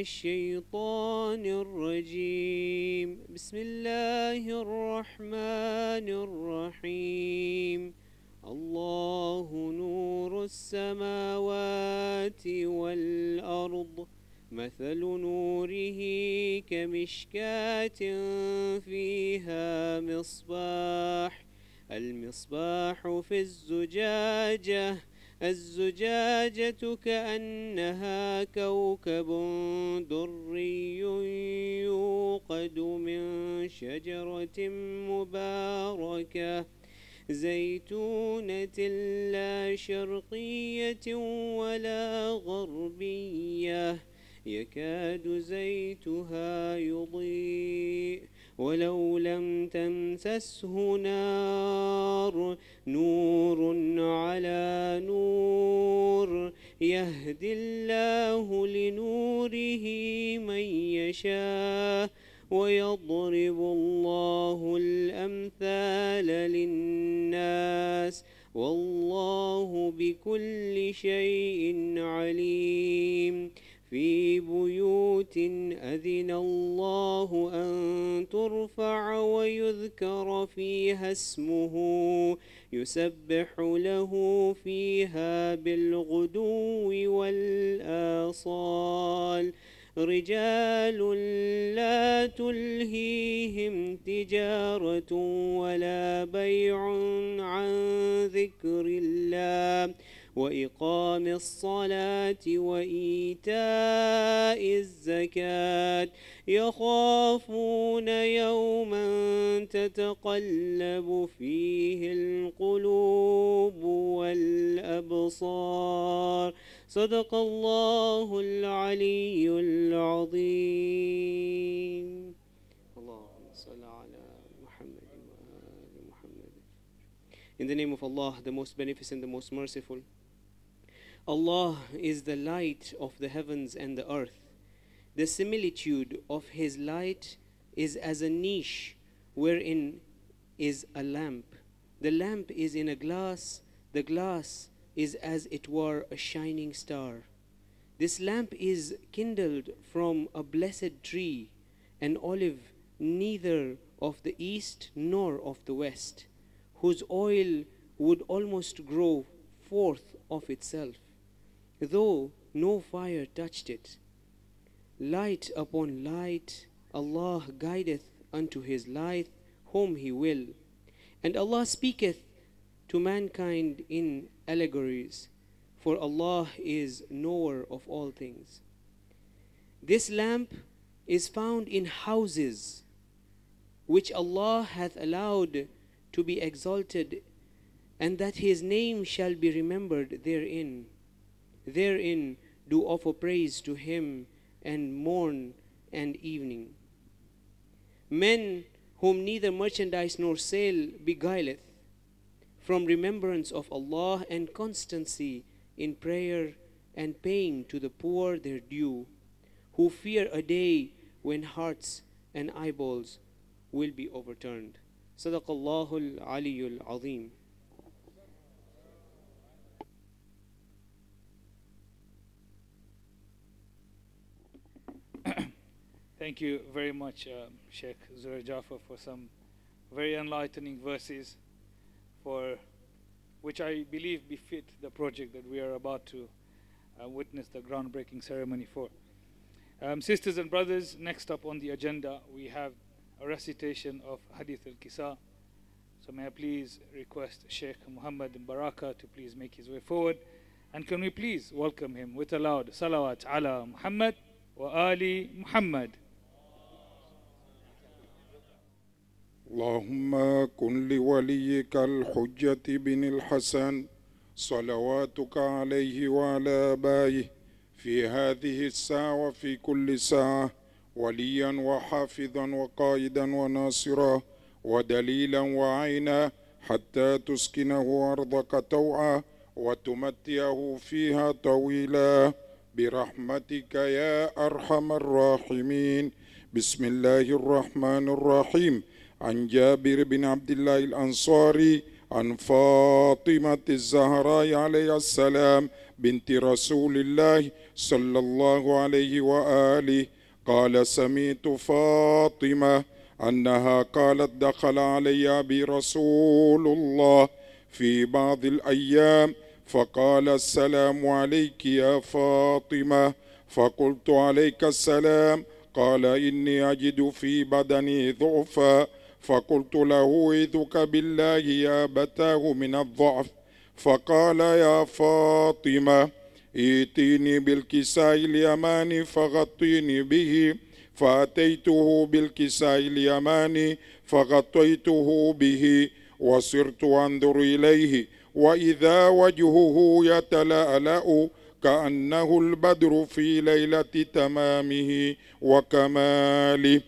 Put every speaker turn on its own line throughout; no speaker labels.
الشيطان الرجيم بسم الله الرحمن الرحيم الله نور السماوات والأرض مثل نوره كمشكاة فيها مصباح المصباح في الزجاجه الزجاجة كأنها كوكب دري يوقد من شجرة مباركة زيتونة لا شرقية ولا غربية يكاد زيتها يضيء ولو لم تمسسه نار نور على نور يهدي الله لنوره من يشاء ويضرب الله الأمثال للناس والله بكل شيء عليم في بيوت أذن الله أن ترفع ويذكر فيها اسمه يسبح له فيها بالغدو والآصال رجال لا تلهيهم تجارة ولا بيع عن ذكر الله وإقام الصلاة وإيتاء الزكاة يخافون يوما تتقلب فيه القلوب والأبصار صدق الله العلي العظيم اللهم صل على محمد وآل محمد In the name of Allah, the most beneficent, the most merciful. Allah is the light of the heavens and the earth. The similitude of His light is as a niche wherein is a lamp. The lamp is in a glass, the glass is as it were a shining star. This lamp is kindled from a blessed tree, an olive neither of the east nor of the west, whose oil would almost grow forth of itself though no fire touched it. Light upon light, Allah guideth unto His light whom He will. And Allah speaketh to mankind in allegories, for Allah is knower of all things. This lamp is found in houses which Allah hath allowed to be exalted, and that His name shall be remembered therein therein do offer praise to him and morn and evening. Men whom neither merchandise nor sale beguileth, from remembrance of Allah and constancy in prayer and paying to the poor their due, who fear a day when hearts and eyeballs will be overturned. Sadaqallahul Aliyul Azim.
Thank you very much, um, Sheikh Zura Jaffa, for some very enlightening verses, for which I believe befit the project that we are about to uh, witness the groundbreaking ceremony for. Um, sisters and brothers, next up on the agenda, we have a recitation of Hadith al-Kisa. So may I please request Sheikh Muhammad Baraka to please make his way forward. And can we please welcome him with a loud salawat ala Muhammad. وآل محمد
اللهم كن لوليك الحجة بن الحسن صلواتك عليه وعلى آبائه في هذه الساعة وفي كل ساعة وليا وحافظا وقائدا وناصرا ودليلا وعينا حتى تسكنه أرضك توعا وتمتعه فيها طويلا برحمتك يا أرحم الراحمين بسم الله الرحمن الرحيم عن جابر بن عبد الله الأنصاري عن فاطمة الزهراء عليه السلام بنت رسول الله صلى الله عليه وآله قال سميت فاطمة أنها قالت دخل علي برسول الله في بعض الأيام فقال السلام عليك يا فاطمة فقلت عليك السلام قال إني أجد في بدني ضعفا فقلت له إذك بالله يا بتاه من الضعف فقال يا فاطمة ائتيني بالكساء اليماني فغطيني به فأتيته بالكساء اليماني فغطيته به وصرت أنظر إليه وإذا وجهه يتلألأ كأنه البدر في ليلة تمامه وكماله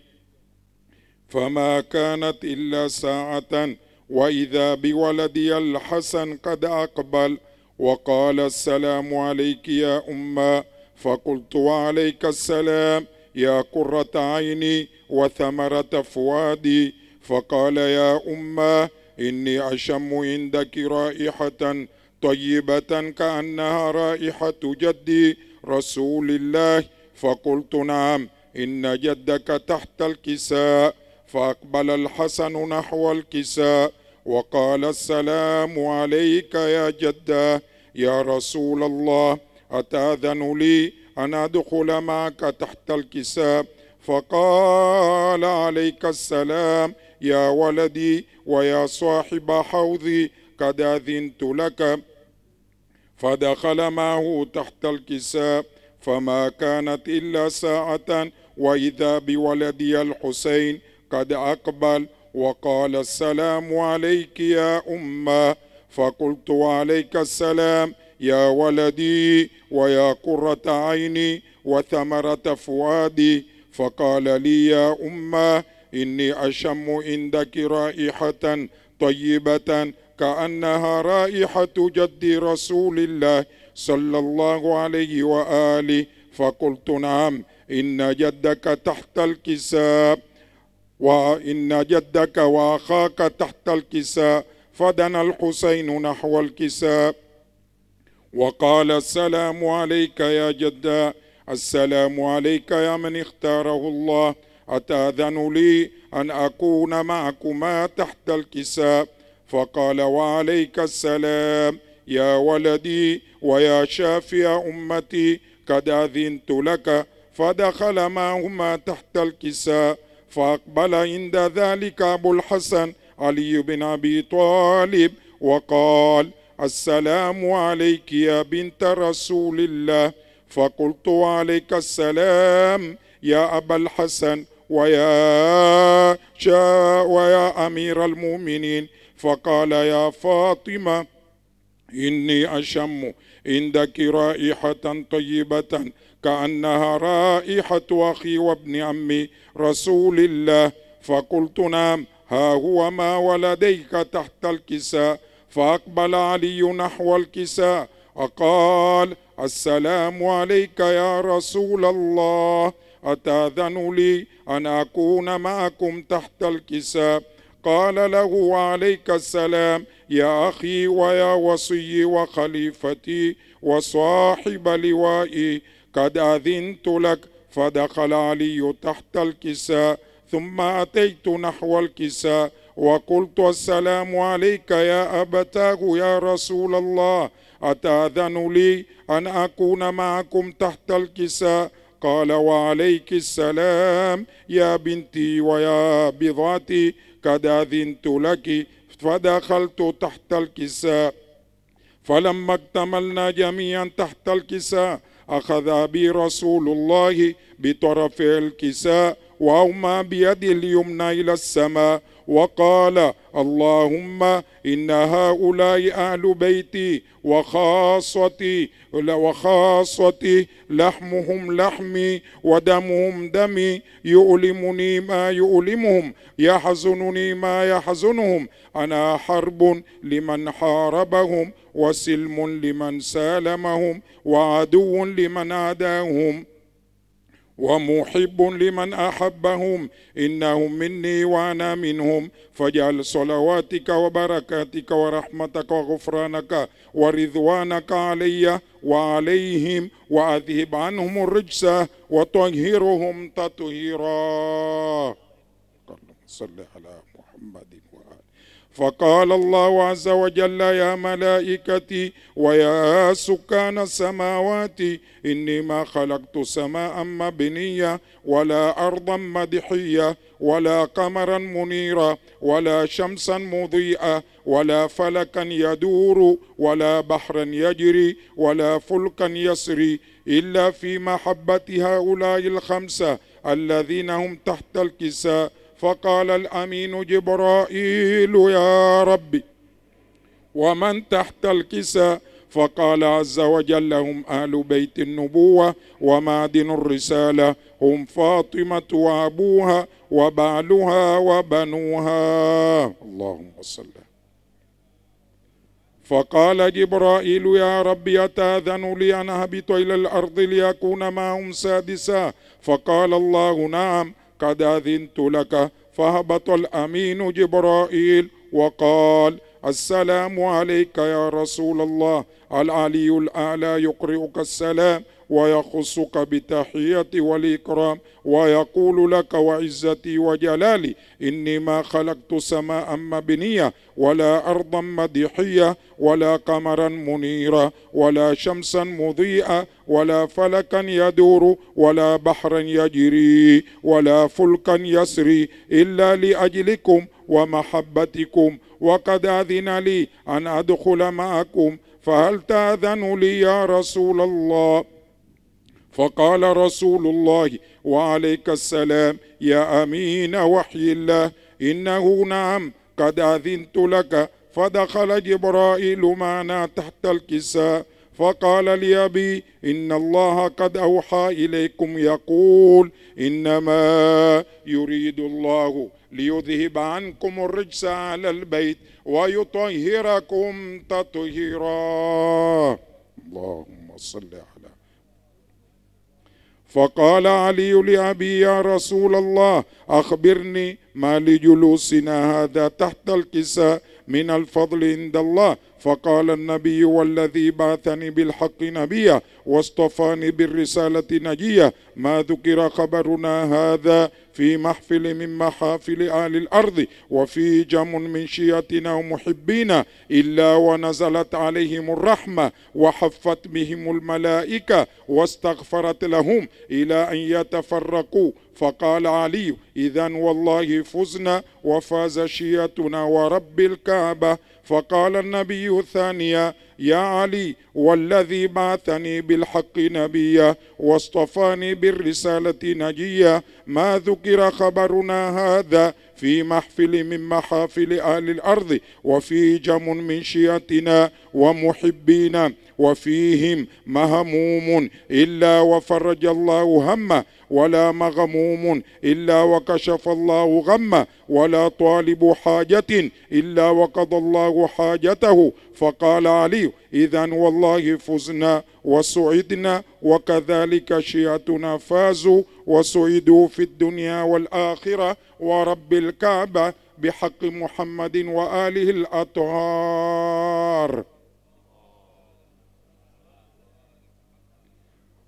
فما كانت إلا ساعة وإذا بولدي الحسن قد أقبل وقال السلام عليك يا أمّا فقلت وعليك السلام يا قرة عيني وثمرة فؤادي فقال يا أمه إني أشم عندك رائحة طيبة كأنها رائحة جدي رسول الله فقلت نعم إن جدك تحت الكساء فأقبل الحسن نحو الكساء وقال السلام عليك يا جدة يا رسول الله أتأذن لي أن أدخل معك تحت الكساء فقال عليك السلام يا ولدي ويا صاحب حوضي قد أذنت لك فدخل معه تحت الكساء فما كانت إلا ساعة وإذا بولدي الحسين قد أقبل وقال السلام عليك يا أمه فقلت عليك السلام يا ولدي ويا قرة عيني وثمرة فؤادي فقال لي يا أمه إني أشم عندك رائحة طيبة كأنها رائحة جد رسول الله صلى الله عليه وآله فقلت نعم إن جدك تحت الكساء وإن جدك وأخاك تحت الكساء فدنا الحسين نحو الكساء وقال السلام عليك يا جدا السلام عليك يا من اختاره الله أتأذن لي أن أكون معكما تحت الكساء فقال وعليك السلام يا ولدي ويا شافي أمتي قد أذنت لك فدخل معهما تحت الكساء فأقبل عند ذلك أبو الحسن علي بن أبي طالب وقال السلام عليك يا بنت رسول الله فقلت عليك السلام يا أبا الحسن ويا شاء ويا أمير المؤمنين فقال يا فاطمة إني أشم عندك رائحة طيبة كأنها رائحة أخي وابن عمي رسول الله فقلت نعم ها هو ما ولديك تحت الكساء فأقبل علي نحو الكساء اقال السلام عليك يا رسول الله أتأذن لي أن أكون معكم تحت الكساء قال له عليك السلام يا أخي ويا وصي وخليفتي وصاحب لوائي قد أذنت لك فدخل علي تحت الكساء ثم أتيت نحو الكساء وقلت السلام عليك يا أبتاه يا رسول الله أتأذن لي أن أكون معكم تحت الكساء قال وعليك السلام يا بنتي ويا بضعتي قد أذنت لك فدخلت تحت الكساء فلما اكتملنا جميعا تحت الكساء أخذ أبي رسول الله بطرف الكساء وأومى بيد اليمنى إلى السماء وقال اللهم إن هؤلاء أهل بيتي وخاصتي وخاصتي لحمهم لحمي ودمهم دمي يؤلمني ما يؤلمهم يحزنني ما يحزنهم أنا حرب لمن حاربهم وسلم لمن سالمهم وعدو لمن عداهم ومحب لمن أحبهم إنهم مني وأنا منهم فاجعل صلواتك وبركاتك ورحمتك وغفرانك ورضوانك علي وعليهم وأذهب عنهم الرجس وطهرهم تطهيرا صل على فقال الله عز وجل يا ملائكتي ويا سكان السماوات إني ما خلقت سماء مبنية ولا أرضا مدحية ولا قمرا منيرا ولا شمسا مضيئة ولا فلكا يدور ولا بحرا يجري ولا فلكا يسري إلا في محبة هؤلاء الخمسة الذين هم تحت الكساء فقال الأمين جبرائيل يا ربي ومن تحت الكسى فقال عز وجل هم آل بيت النبوة ومعدن الرسالة هم فاطمة وأبوها وبعلها وبنوها اللهم صل فقال جبرائيل يا رب يتاذن لي أن أهبط إلى الأرض ليكون معهم سادسا فقال الله نعم قد أذنت لك فهبط الأمين جبرائيل وقال السلام عليك يا رسول الله العلي الأعلى يقرئك السلام ويخصك بتحية والإكرام ويقول لك وعزتي وجلالي إني ما خلقت سماء مبنية ولا أرضا مديحية ولا قمرا منيرا ولا شمسا مضيئة ولا فلكا يدور ولا بحرا يجري ولا فلكا يسري إلا لأجلكم ومحبتكم وقد أذن لي أن أدخل معكم فهل تأذن لي يا رسول الله فقال رسول الله وعليك السلام يا أمين وحي الله إنه نعم قد أذنت لك فدخل جبرائيل معنا تحت الكساء فقال لي أبي إن الله قد أوحى إليكم يقول إنما يريد الله ليذهب عنكم الرجس على البيت ويطهركم تطهيرا اللهم صل على فقال علي لأبي يا رسول الله أخبرني ما لجلوسنا هذا تحت الكساء من الفضل عند الله فقال النبي والذي بعثني بالحق نبيا واصطفاني بالرسالة نجيا ما ذكر خبرنا هذا في محفل من محافل أهل الأرض وفي جم من شيعتنا ومحبينا إلا ونزلت عليهم الرحمة وحفت بهم الملائكة واستغفرت لهم إلى أن يتفرقوا فقال علي إذا والله فزنا وفاز شيعتنا ورب الكعبة فقال النبي ثانيا يا علي والذي بعثني بالحق نبيا واصطفاني بالرسالة نجيا ما ذكر خبرنا هذا في محفل من محافل أهل الأرض وفي جم من شيعتنا ومحبينا وفيهم مهموم إلا وفرج الله همه ولا مغموم إلا وكشف الله غمه ولا طالب حاجة إلا وقضى الله حاجته فقال علي إذا والله فزنا وسعدنا وكذلك شيعتنا فازوا وسعدوا في الدنيا والآخرة ورب الكعبة بحق محمد وآله الأطهار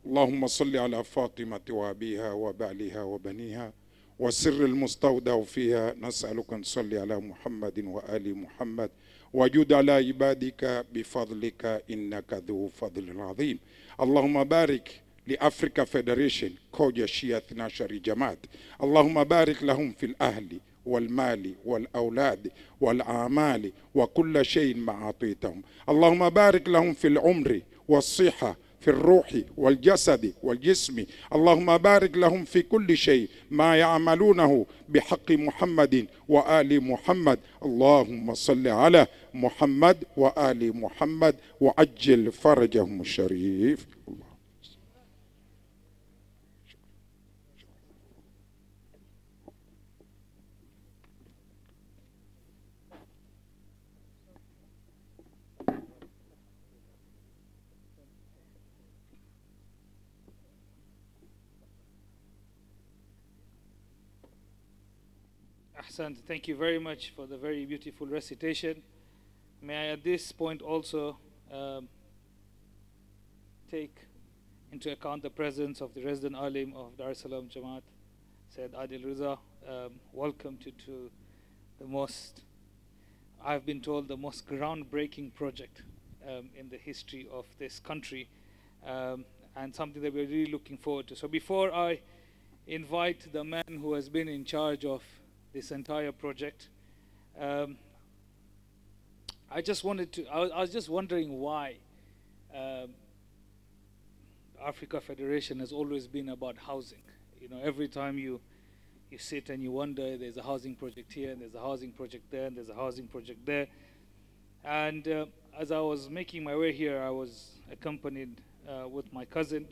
اللهم صل على فاطمة وأبيها وبعلها وبنيها وسر المستودع فيها نسألك أن صل على محمد وآل محمد وجود على عبادك بفضلك إنك ذو فضل عظيم اللهم بارك لأفريكا فيدريشن كوجا شيا 12 جماعة اللهم بارك لهم في الأهل والمال والأولاد والأعمال وكل شيء ما أعطيتهم اللهم بارك لهم في العمر والصحة في الروح والجسد والجسم اللهم بارك لهم في كل شيء ما يعملونه بحق محمد وآل محمد اللهم صل على محمد وآل محمد وعجل فرجهم الشريف الله
Ahsan, thank you very much for the very beautiful recitation. May I at this point also um, take into account the presence of the resident alim of Dar es Salaam Jamaat, Said Adil Riza. Um, welcome to, to the most, I've been told, the most groundbreaking project um, in the history of this country um, and something that we're really looking forward to. So before I invite the man who has been in charge of this entire project. Um, I just wanted to, I, I was just wondering why um, Africa Federation has always been about housing. You know, every time you, you sit and you wonder, there's a housing project here, and there's a housing project there, and there's a housing project there. And uh, as I was making my way here, I was accompanied uh, with my cousin,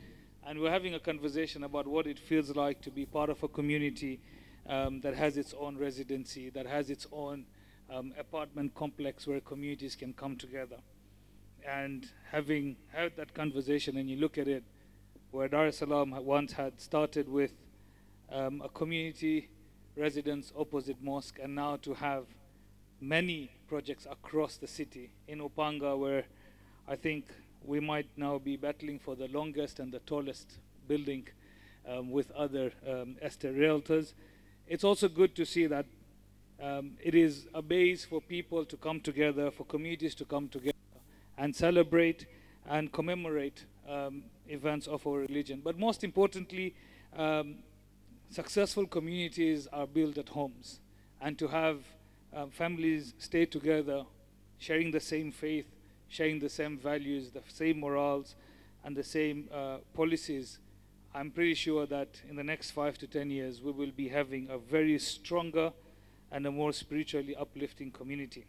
and we we're having a conversation about what it feels like to be part of a community um, that has its own residency, that has its own um, apartment complex where communities can come together. And having had that conversation and you look at it, where Dar es Salaam once had started with um, a community residence opposite mosque and now to have many projects across the city. In Upanga where I think we might now be battling for the longest and the tallest building um, with other um, Esther Realtors. It's also good to see that um, it is a base for people to come together, for communities to come together and celebrate and commemorate um, events of our religion. But most importantly, um, successful communities are built at homes. And to have um, families stay together, sharing the same faith, sharing the same values, the same morals, and the same uh, policies I'm pretty sure that in the next five to 10 years, we will be having a very stronger and a more spiritually uplifting community.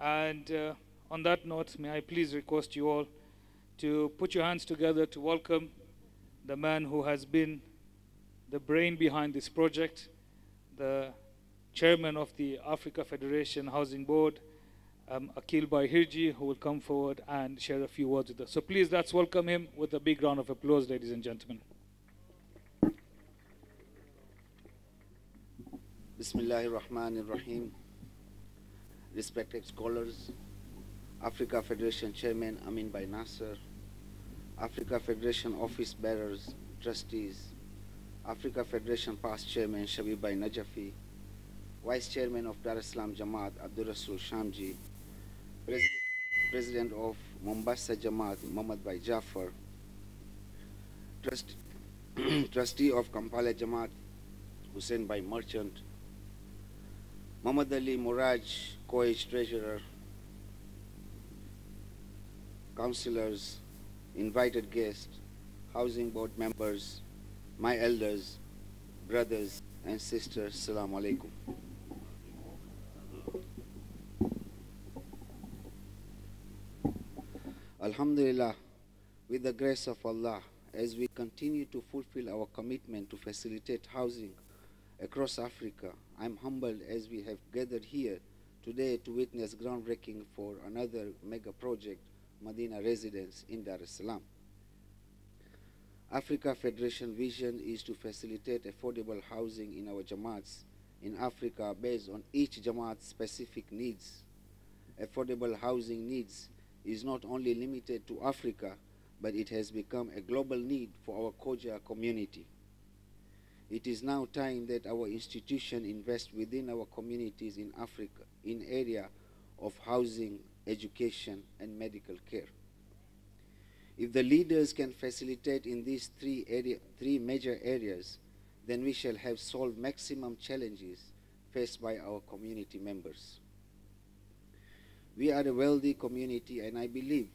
And uh, on that note, may I please request you all to put your hands together to welcome the man who has been the brain behind this project, the chairman of the Africa Federation Housing Board, um, Akil Bahirji, who will come forward and share a few words with us. So please, let's welcome him with a big round of applause, ladies and gentlemen.
Bismillahir Rahmanir Rahim. Respected scholars, Africa Federation Chairman Amin Bai Nasser, Africa Federation Office Bearers, Trustees, Africa Federation Past Chairman Shabib Bai Najafi, Vice Chairman of Dar es Salaam Jamaat Abdul Rasul Shamji, President, President of Mombasa Jamaat, Muhammad Bhai Jaffer. Trust, Trustee of Kampala Jamaat, Hussein By Merchant, Muhammad Ali Muraj, Koish Treasurer, Councillors, invited guests, Housing Board members, my elders, brothers and sisters, Assalamu Alaikum. Alhamdulillah, with the grace of Allah, as we continue to fulfill our commitment to facilitate housing across Africa, I'm humbled as we have gathered here today to witness groundbreaking for another mega project, Medina Residence in Dar es Salaam. Africa Federation vision is to facilitate affordable housing in our jamaats in Africa based on each jamaat's specific needs. Affordable housing needs is not only limited to Africa, but it has become a global need for our Koja community. It is now time that our institution invest within our communities in Africa in area of housing, education, and medical care. If the leaders can facilitate in these three, area, three major areas, then we shall have solved maximum challenges faced by our community members. We are a wealthy community, and I believe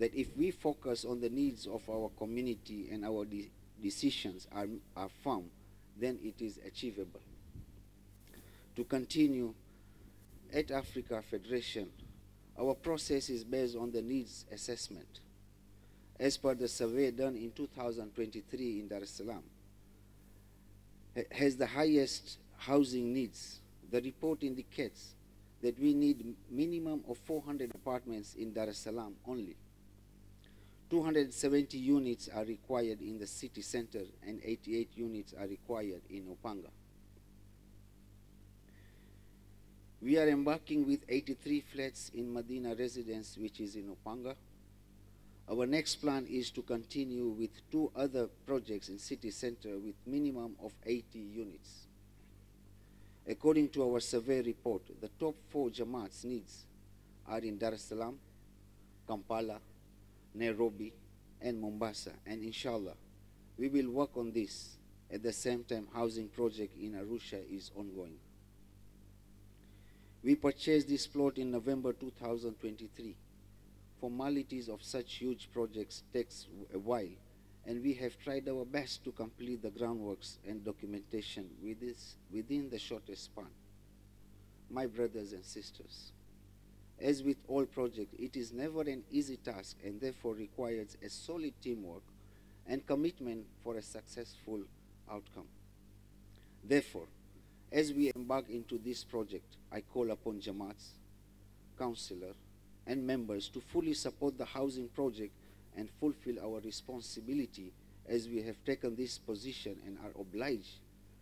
that if we focus on the needs of our community and our de decisions are, are firm, then it is achievable. To continue, at Africa Federation, our process is based on the needs assessment. As per the survey done in 2023 in Dar es Salaam, has the highest housing needs. The report indicates that we need minimum of 400 apartments in Dar es Salaam only. 270 units are required in the city center and 88 units are required in Opanga. We are embarking with 83 flats in Medina Residence, which is in Opanga. Our next plan is to continue with two other projects in city center with minimum of 80 units. According to our survey report, the top four Jamaat's needs are in Dar es Salaam, Kampala, Nairobi, and Mombasa. And inshallah, we will work on this. At the same time, housing project in Arusha is ongoing. We purchased this plot in November 2023. Formalities of such huge projects takes a while, and we have tried our best to complete the groundworks and documentation within the shortest span. My brothers and sisters, as with all projects, it is never an easy task and therefore requires a solid teamwork and commitment for a successful outcome. Therefore, as we embark into this project, I call upon Jamaats, councillor, and members to fully support the housing project and fulfill our responsibility as we have taken this position and are obliged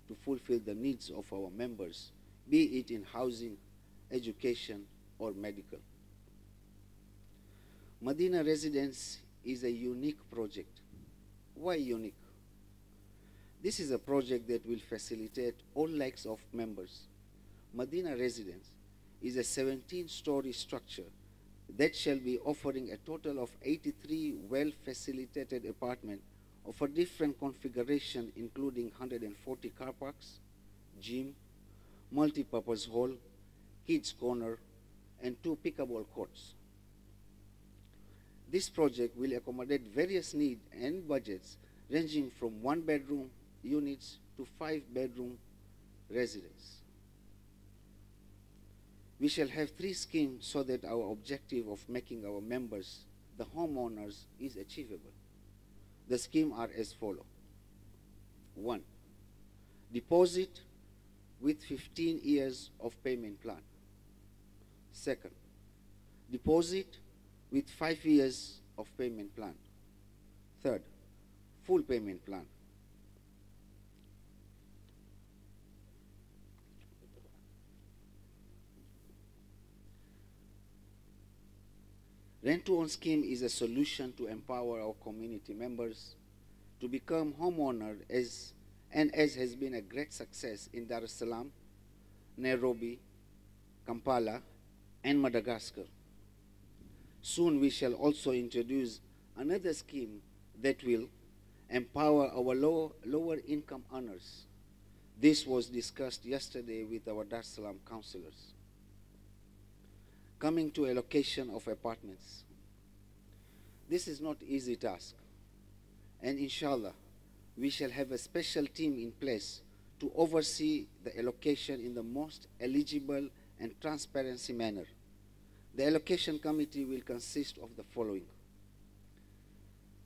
to fulfill the needs of our members, be it in housing, education, or medical. Medina Residence is a unique project. Why unique? This is a project that will facilitate all likes of members. Medina Residence is a 17-story structure that shall be offering a total of 83 well-facilitated apartments of a different configuration including 140 car parks, gym, multi-purpose hall, kids corner, and two pickleball courts. This project will accommodate various needs and budgets ranging from one-bedroom units to five-bedroom residences. We shall have three schemes so that our objective of making our members the homeowners is achievable. The schemes are as follow. One, deposit with 15 years of payment plan. Second, deposit with five years of payment plan. Third, full payment plan. Rent-to-own scheme is a solution to empower our community members to become homeowners, as and as has been a great success in Dar es Salaam, Nairobi, Kampala, and Madagascar. Soon we shall also introduce another scheme that will empower our low, lower income earners. This was discussed yesterday with our Dar es Salaam councillors coming to a location of apartments. This is not easy task. And inshallah, we shall have a special team in place to oversee the allocation in the most eligible and transparency manner. The allocation committee will consist of the following.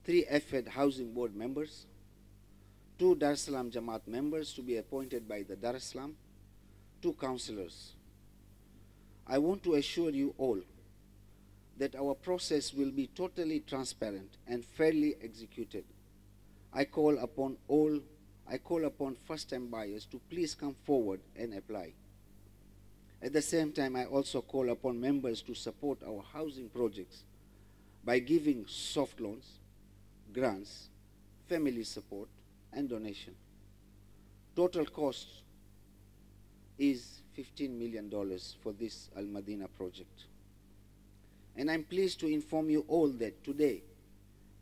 Three FED Housing Board members, two Dar es Salaam Jamaat members to be appointed by the Dar es Salaam, two councillors. I want to assure you all that our process will be totally transparent and fairly executed. I call upon all, I call upon first-time buyers to please come forward and apply. At the same time, I also call upon members to support our housing projects by giving soft loans, grants, family support, and donation. Total cost is $15 million for this Al Madina project. And I'm pleased to inform you all that today,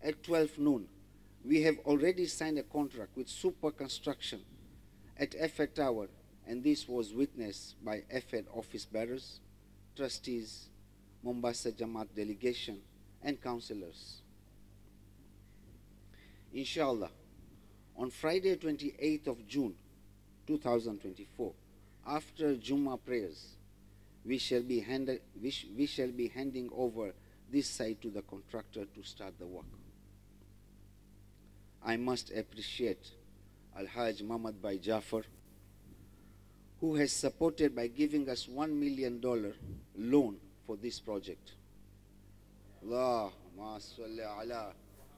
at 12 noon, we have already signed a contract with Super Construction at FED Tower, and this was witnessed by FED office bearers, trustees, Mombasa Jamaat delegation, and councillors. Inshallah, on Friday 28th of June 2024, after Juma prayers, we shall, be hand, we, sh we shall be handing over this site to the contractor to start the work. I must appreciate Al-Hajj Muhammad Bai Jafar, who has supported by giving us $1 million loan for this project. Allahumma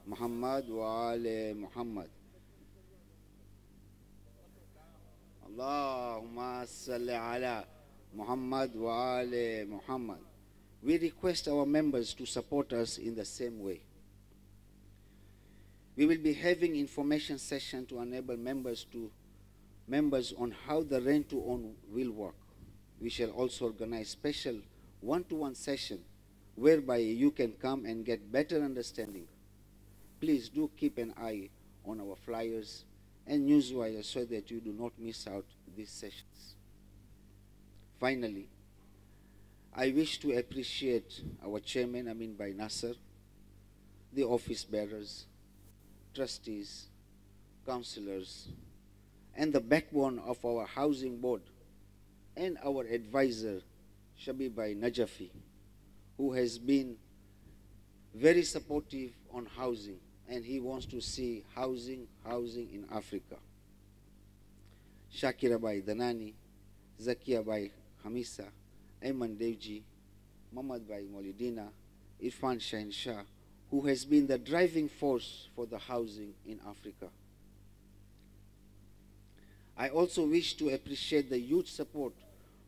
Muhammad wa Ale Muhammad. Allahumma salli ala Muhammad wa ala Muhammad. We request our members to support us in the same way. We will be having information session to enable members to members on how the rent to own will work. We shall also organize special one-to-one -one session whereby you can come and get better understanding. Please do keep an eye on our flyers and newswire so that you do not miss out these sessions. Finally, I wish to appreciate our chairman, Amin by Nasser, the office bearers, trustees, councillors, and the backbone of our housing board and our advisor, by Najafi, who has been very supportive on housing and he wants to see housing, housing in Africa. Shakira by Danani, Zakia by Hamisa, Ayman Devji, Mamad by Molidina, Irfan Shahin Shah, who has been the driving force for the housing in Africa. I also wish to appreciate the huge support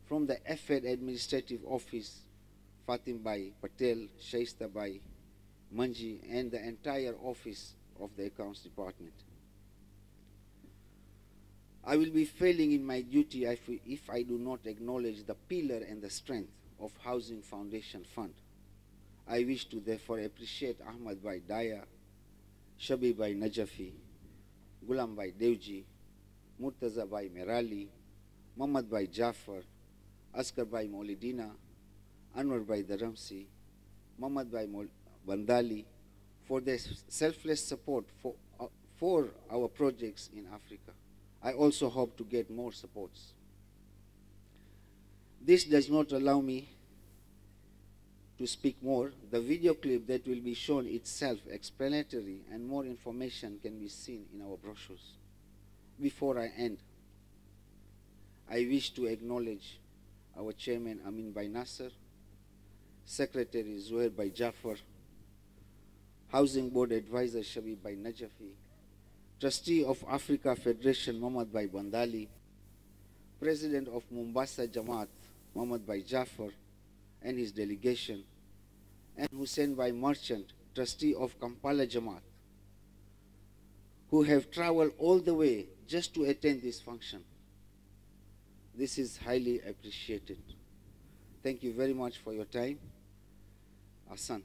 from the FED Administrative Office, Fatim by Patel, Shaista by Manji and the entire office of the Accounts Department. I will be failing in my duty if, if I do not acknowledge the pillar and the strength of Housing Foundation Fund. I wish to therefore appreciate Ahmad Bhai Daya, Shabi Bhai Najafi, Gulam Bhai Devji, Murtaza Bhai Merali, Muhammad Bhai Jafar, Askar Bhai Maulidina, Anwar Bhai Dharamsi, Muhammad Bhai Maulidina, Bandali for their selfless support for, uh, for our projects in Africa. I also hope to get more supports. This does not allow me to speak more. The video clip that will be shown itself explanatory and more information can be seen in our brochures. Before I end, I wish to acknowledge our chairman Amin Bay secretary Zuhair Bay Jaffer, Housing Board Advisor Shabi by Najafi, Trustee of Africa Federation Mohammed by Bandali, President of Mombasa Jamaat Mohammed by Jafar and his delegation, and Hussein by Merchant, Trustee of Kampala Jamaat, who have traveled all the way just to attend this function. This is highly appreciated. Thank you very much for your time. Asante.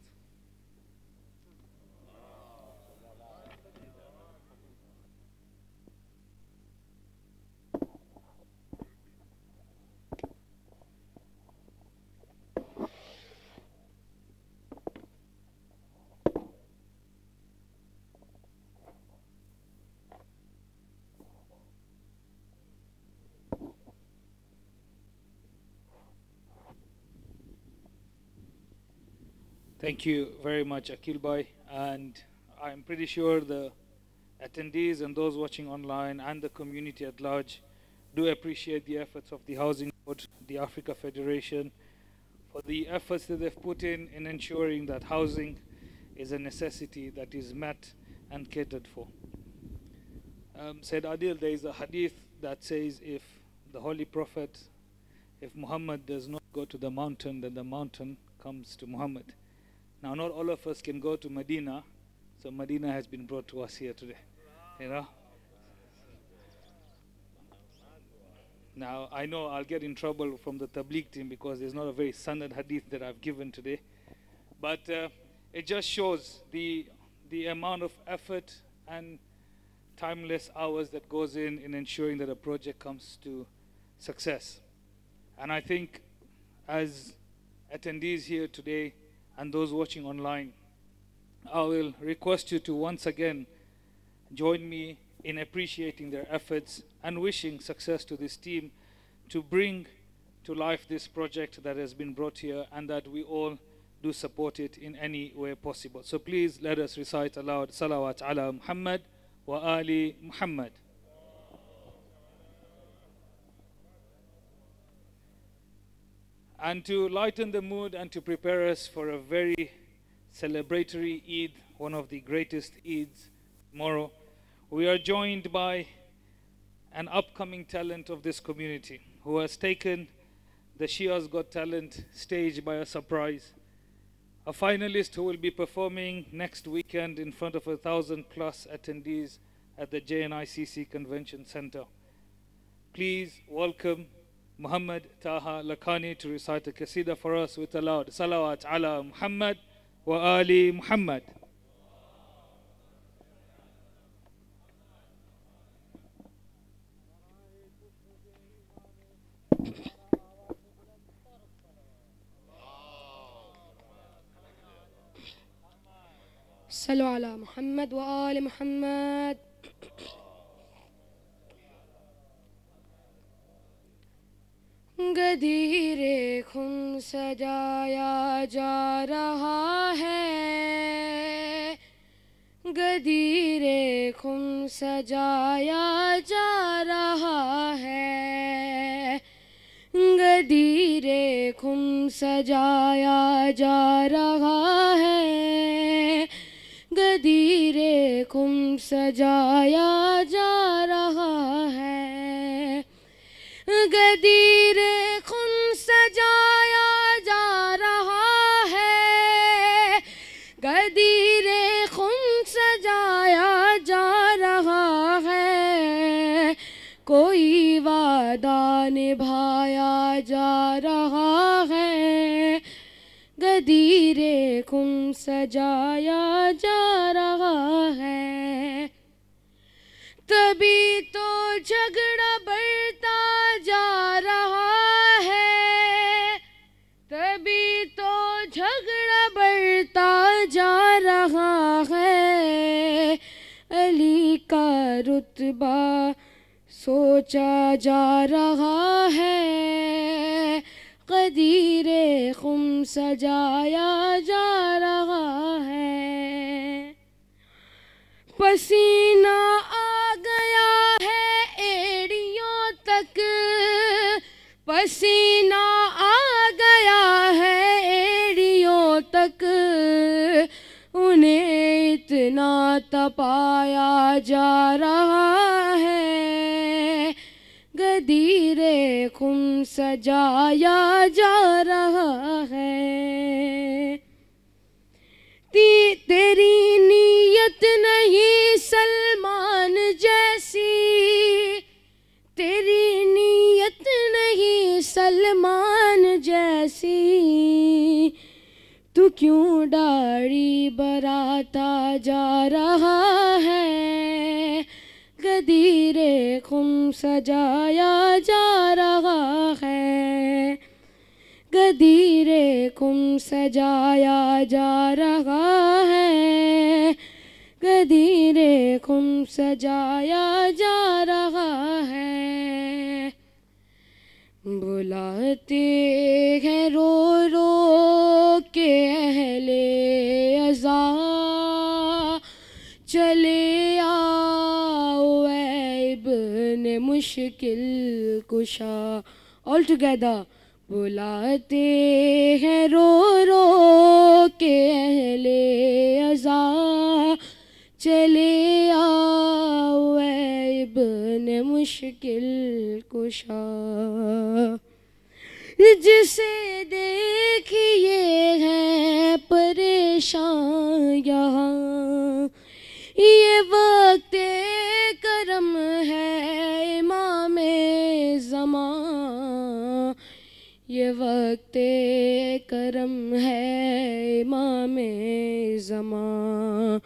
Thank you very much, Akil And I'm pretty sure the attendees and those watching online and the community at large do appreciate the efforts of the Housing Board, the Africa Federation, for the efforts that they've put in in ensuring that housing is a necessity that is met and catered for. Um, said Adil, there is a hadith that says if the Holy Prophet, if Muhammad does not go to the mountain, then the mountain comes to Muhammad. Now, not all of us can go to Medina, so Medina has been brought to us here today. You know? Now, I know I'll get in trouble from the Tabligh team because there's not a very standard hadith that I've given today. But uh, it just shows the, the amount of effort and timeless hours that goes in in ensuring that a project comes to success. And I think as attendees here today, and those watching online, I will request you to once again join me in appreciating their efforts and wishing success to this team to bring to life this project that has been brought here and that we all do support it in any way possible. So please let us recite aloud Salawat ala Muhammad wa Ali Muhammad. and to lighten the mood and to prepare us for a very celebratory Eid, one of the greatest Eids tomorrow, we are joined by an upcoming talent of this community who has taken the Shia's Got Talent stage by a surprise. A finalist who will be performing next weekend in front of a thousand plus attendees at the JNICC Convention Center. Please welcome Muhammad Taha Lakani to recite a qasida for us with a loud salawat ala Muhammad wa ali Muhammad.
ala Muhammad wa Ali Muhammad. گدیرے خم سجایا جا رہا ہے گدیرے خم سجایا جا رہا ہے گدیرے خم سجایا جا رہا ہے گدیرے خم سجایا جا رہا ہے گدیر خون سجایا جا رہا ہے گدیر خون سجایا جا رہا ہے کوئی وعدہ نبھایا جا رہا ہے گدیر خون سجایا جا رہا ہے تبھی تو جگ رتبہ سوچا جا رہا ہے قدیر خم سجایا جا رہا ہے پسینہ اتنا تپایا جا رہا ہے گدیرے خم سجایا جا رہا ہے تیری نیت نہیں سلمان جیسی تیری نیت نہیں سلمان جیسی تو کیوں ڈاڑی براتا جا رہا ہے گدیرے خم سجایا جا رہا ہے گدیرے خم سجایا جا رہا ہے گدیرے خم سجایا جا رہا ہے بلاتے ہیں رو رو کے اہل ازا چلے آؤ ابن مشکل کشا آل ٹوگیدر بلاتے ہیں رو رو کے اہل ازاں چلے آوے ابن مشکل کشا جسے دیکھئے ہیں پریشان یہاں یہ وقت کرم ہے امام زمان یہ وقت کرم ہے امام زمان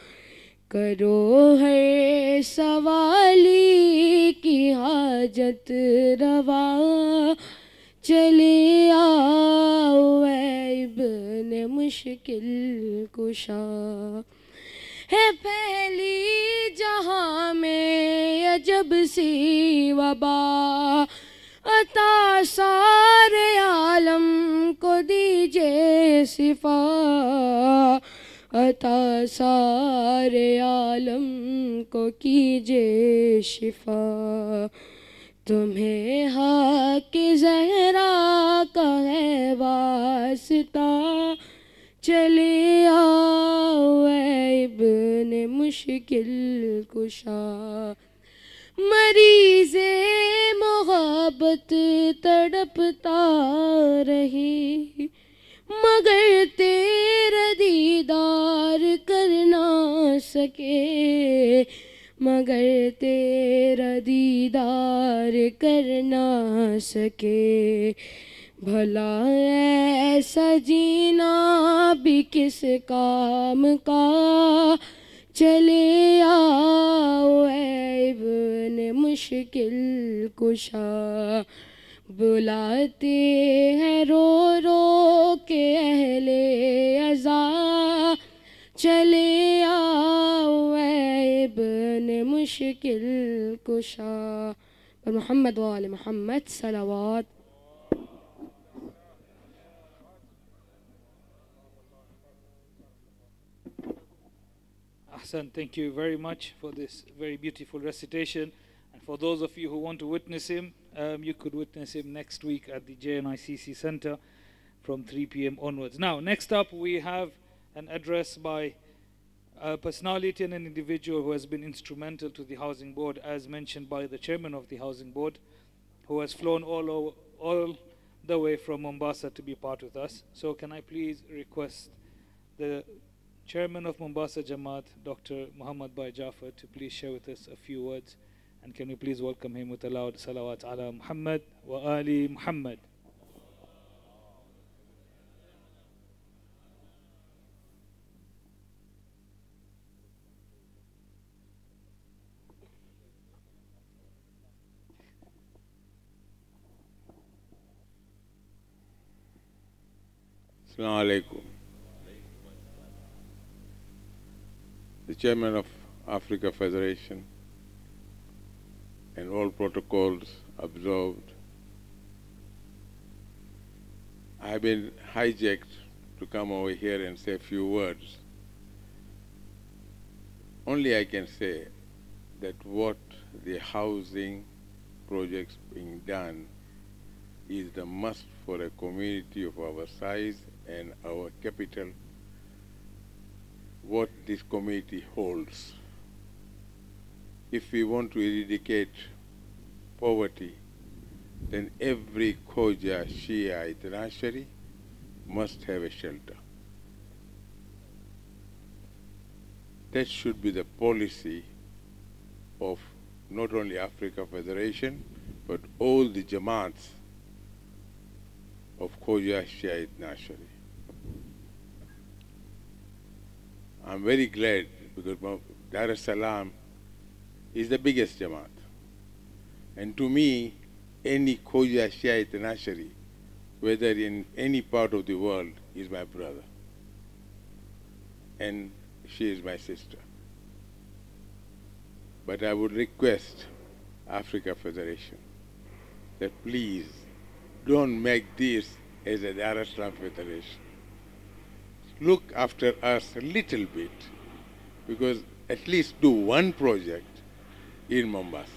کرو ہر سوالی کی حاجت روا چلے آؤ اے ابن مشکل کشا ہے پھیلی جہاں میں عجب سی وبا عطا سارے عالم کو دیجئے صفا عطا سارے عالم کو کیجے شفا تمہیں حق زہرا کا ہے واسطہ چلے آؤ اے ابن مشکل کشا مریض محبت تڑپتا رہی مگر تیرا دیدار کر نہ سکے مگر تیرا دیدار کر نہ سکے بھلا ایسا جینا بھی کس کام کا چلے آؤ اے ابن مشکل کشا बुलाते हैं रो रो के अहले अजा चले आओ इबन मुश्किल कुशा पर मोहम्मद वाल Mohammad सलावात
Ahsan, thank you very much for this very beautiful recitation. And for those of you who want to witness him, um, you could witness him next week at the JNICC Center from 3 p.m. onwards. Now, next up, we have an address by a personality and an individual who has been instrumental to the Housing Board, as mentioned by the chairman of the Housing Board, who has flown all, all the way from Mombasa to be part with us. So can I please request the chairman of Mombasa Jamaat, Dr. Muhammad Bai Jaffer, to please share with us a few words and can we please welcome him with a loud salawat ala Muhammad wa Ali Muhammad.
Assalamu alaikum. The chairman of Africa Federation, and all protocols observed. I've been hijacked to come over here and say a few words. Only I can say that what the housing projects being done is the must for a community of our size and our capital, what this community holds if we want to eradicate poverty, then every Khoja, Shia, Itanashari must have a shelter. That should be the policy of not only Africa Federation, but all the Jamaats of Khoja, Shia, Itanashari. I'm very glad because Dar es Salaam is the biggest Jamaat. And to me, any Khoja Shiite Nashari, whether in any part of the world, is my brother. And she is my sister. But I would request Africa Federation that please don't make this as a Arab Federation. Look after us a little bit because at least do one project in Mombasa.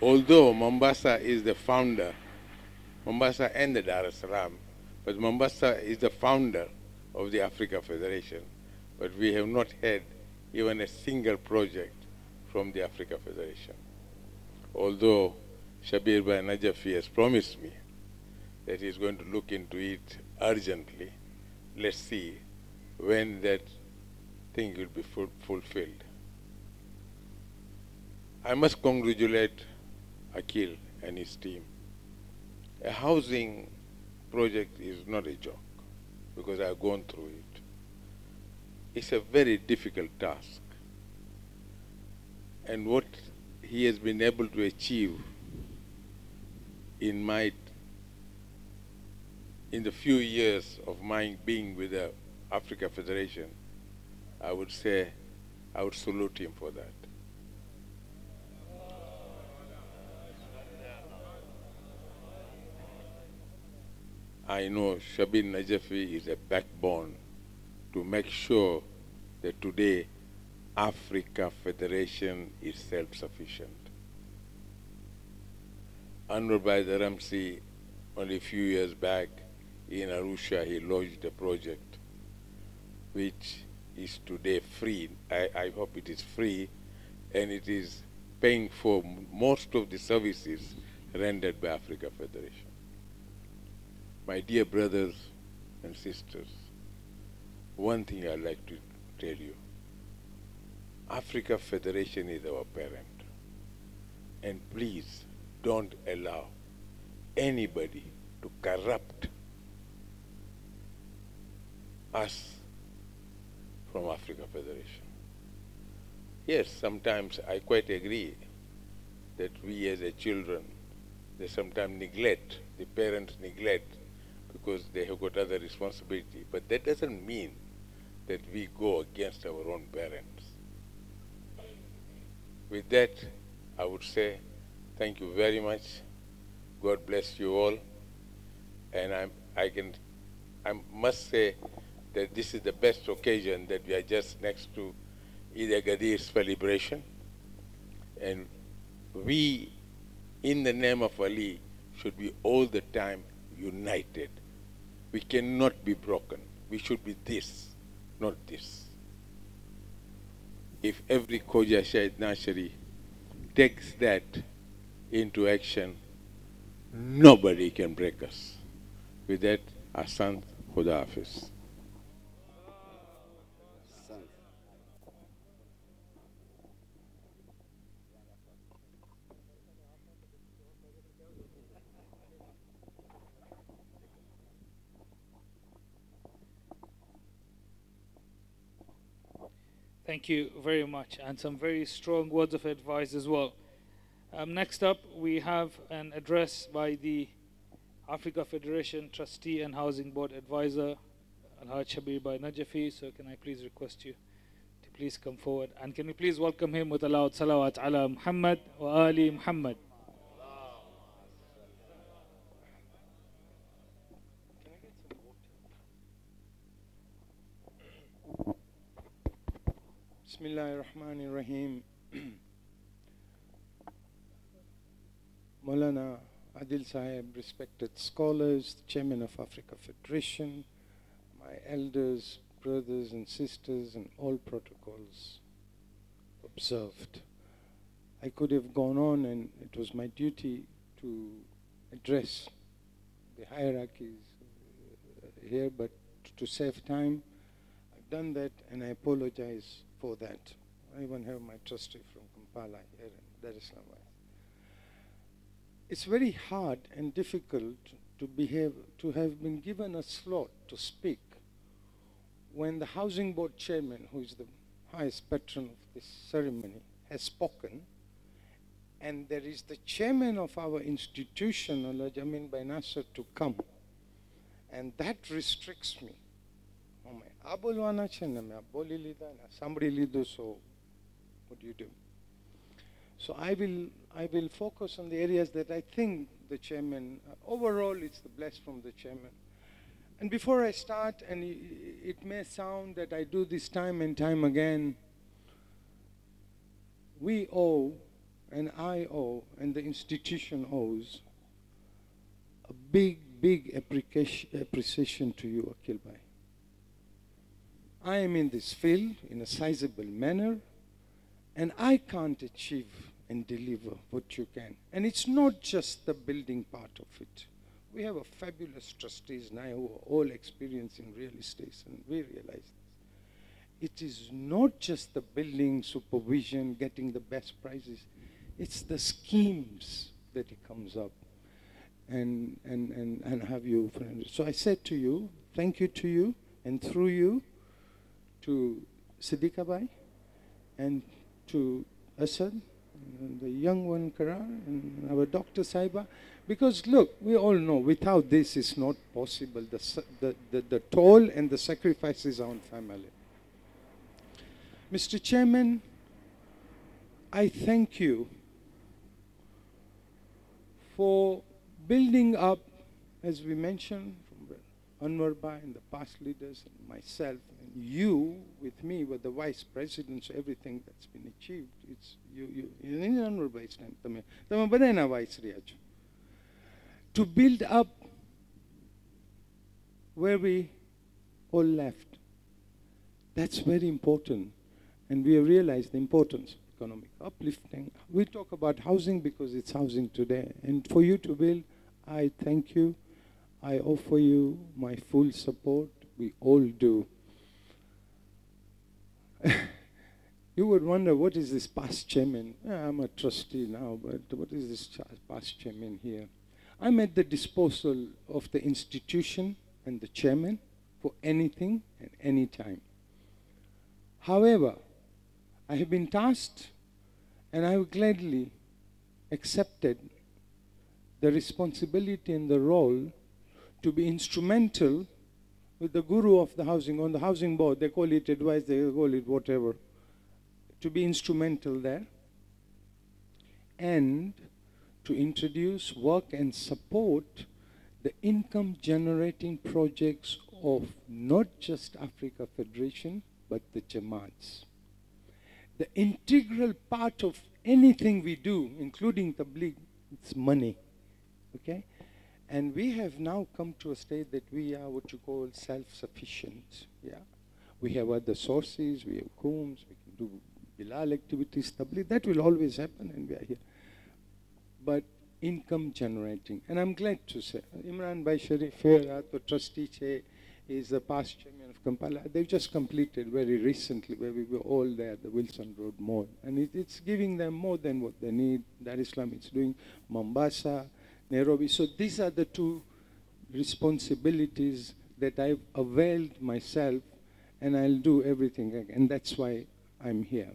Although Mombasa is the founder, Mombasa and the Dar es Salaam, but Mombasa is the founder of the Africa Federation. But we have not had even a single project from the Africa Federation. Although Shabir Bhai Najafi has promised me that he is going to look into it urgently. Let's see when that thing will be fulfilled. I must congratulate Akil and his team. A housing project is not a joke because I've gone through it. It's a very difficult task. And what he has been able to achieve in my in the few years of my being with the Africa Federation, I would say I would salute him for that. I know Shabin Najafi is a backbone to make sure that today Africa Federation is self-sufficient. Honorable Baiza Ramsey, only a few years back in Arusha, he launched a project which is today free. I, I hope it is free and it is paying for most of the services rendered by Africa Federation. My dear brothers and sisters, one thing I'd like to tell you. Africa Federation is our parent. And please don't allow anybody to corrupt us from Africa Federation. Yes, sometimes I quite agree that we as a children, they sometimes neglect, the parents neglect because they have got other responsibility. But that doesn't mean that we go against our own parents. With that, I would say thank you very much. God bless you all. And I'm, I can, I must say that this is the best occasion that we are just next to Eid Gadir celebration. And we, in the name of Ali, should be all the time united we cannot be broken. We should be this, not this. If every Khoja Shahid Nashari takes that into action, nobody can break us. With that, Asan Khuda office.
Thank you very much, and some very strong words of advice as well. Um, next up, we have an address by the Africa Federation Trustee and Housing Board Advisor, Al-Haj Shabir Bay Najafi. So can I please request you to please come forward? And can we please welcome him with a loud salawat ala Muhammad wa Ali Muhammad.
بسم الله Adil Sahib, respected scholars, chairman of Africa Federation, my elders, brothers and sisters, and all protocols observed. I could have gone on and it was my duty to address the hierarchies uh, here, but to save time, I've done that and I apologize for that. I even have my trustee from Kampala here in Dar es Salaam. It's very hard and difficult to behave, to have been given a slot to speak when the Housing Board Chairman, who is the highest patron of this ceremony, has spoken, and there is the chairman of our institution, Allah Jamin Nasser, to come. And that restricts me. આ બોલવાના છે ને મેં બોલી લીધા ને સાંભળી લીધું so what you do So I will, I will focus on the areas that I think the chairman, uh, overall it's the bless from the chairman. And before I start, and it may sound that I do this time and time again, we owe, and I owe, and the institution owes, a big, big appreciation to you, Akil Bhai. I am in this field in a sizable manner, and I can't achieve and deliver what you can. And it's not just the building part of it. We have a fabulous trustees now who are all experienced in real estate, and we realize this. It is not just the building supervision, getting the best prices. It's the schemes that he comes up and, and, and, and have you. So I said to you, thank you to you, and through you, to Siddiqabai and to Asad, the young one Karar, and our Dr. Saiba. Because look, we all know without this it's not possible. The, the, the, the toll and the sacrifices on family. Mr. Chairman, I thank you for building up, as we mentioned, from Anwar Bhai and the past leaders, and myself, you with me were the vice presidents, everything that's been achieved, it's you, you, you you an vice president. To build up where we all left, that's very important. And we have realized the importance of economic uplifting. We talk about housing because it's housing today. And for you to build, I thank you. I offer you my full support. We all do. you would wonder, what is this past chairman? I'm a trustee now, but what is this past chairman here? I'm at the disposal of the institution and the chairman for anything and any time. However, I have been tasked and I have gladly accepted the responsibility and the role to be instrumental with the guru of the housing, on the housing board, they call it advice, they call it whatever, to be instrumental there and to introduce, work and support the income generating projects of not just Africa Federation, but the Jamaats. The integral part of anything we do, including Tabligh, it's money. Okay? And we have now come to a state that we are what you call self-sufficient. Yeah, we have other sources, we have combs, we can do Bilal activities stably. That will always happen, and we are here. But income generating, and I'm glad to say, Imran Bhai Sharif the trustee is the past chairman of Kampala. They've just completed very recently, where we were all there, the Wilson Road Mall. And it, it's giving them more than what they need. Dar Islam is doing, Mombasa, Nairobi. So these are the two responsibilities that I've availed myself and I'll do everything, and that's why I'm here.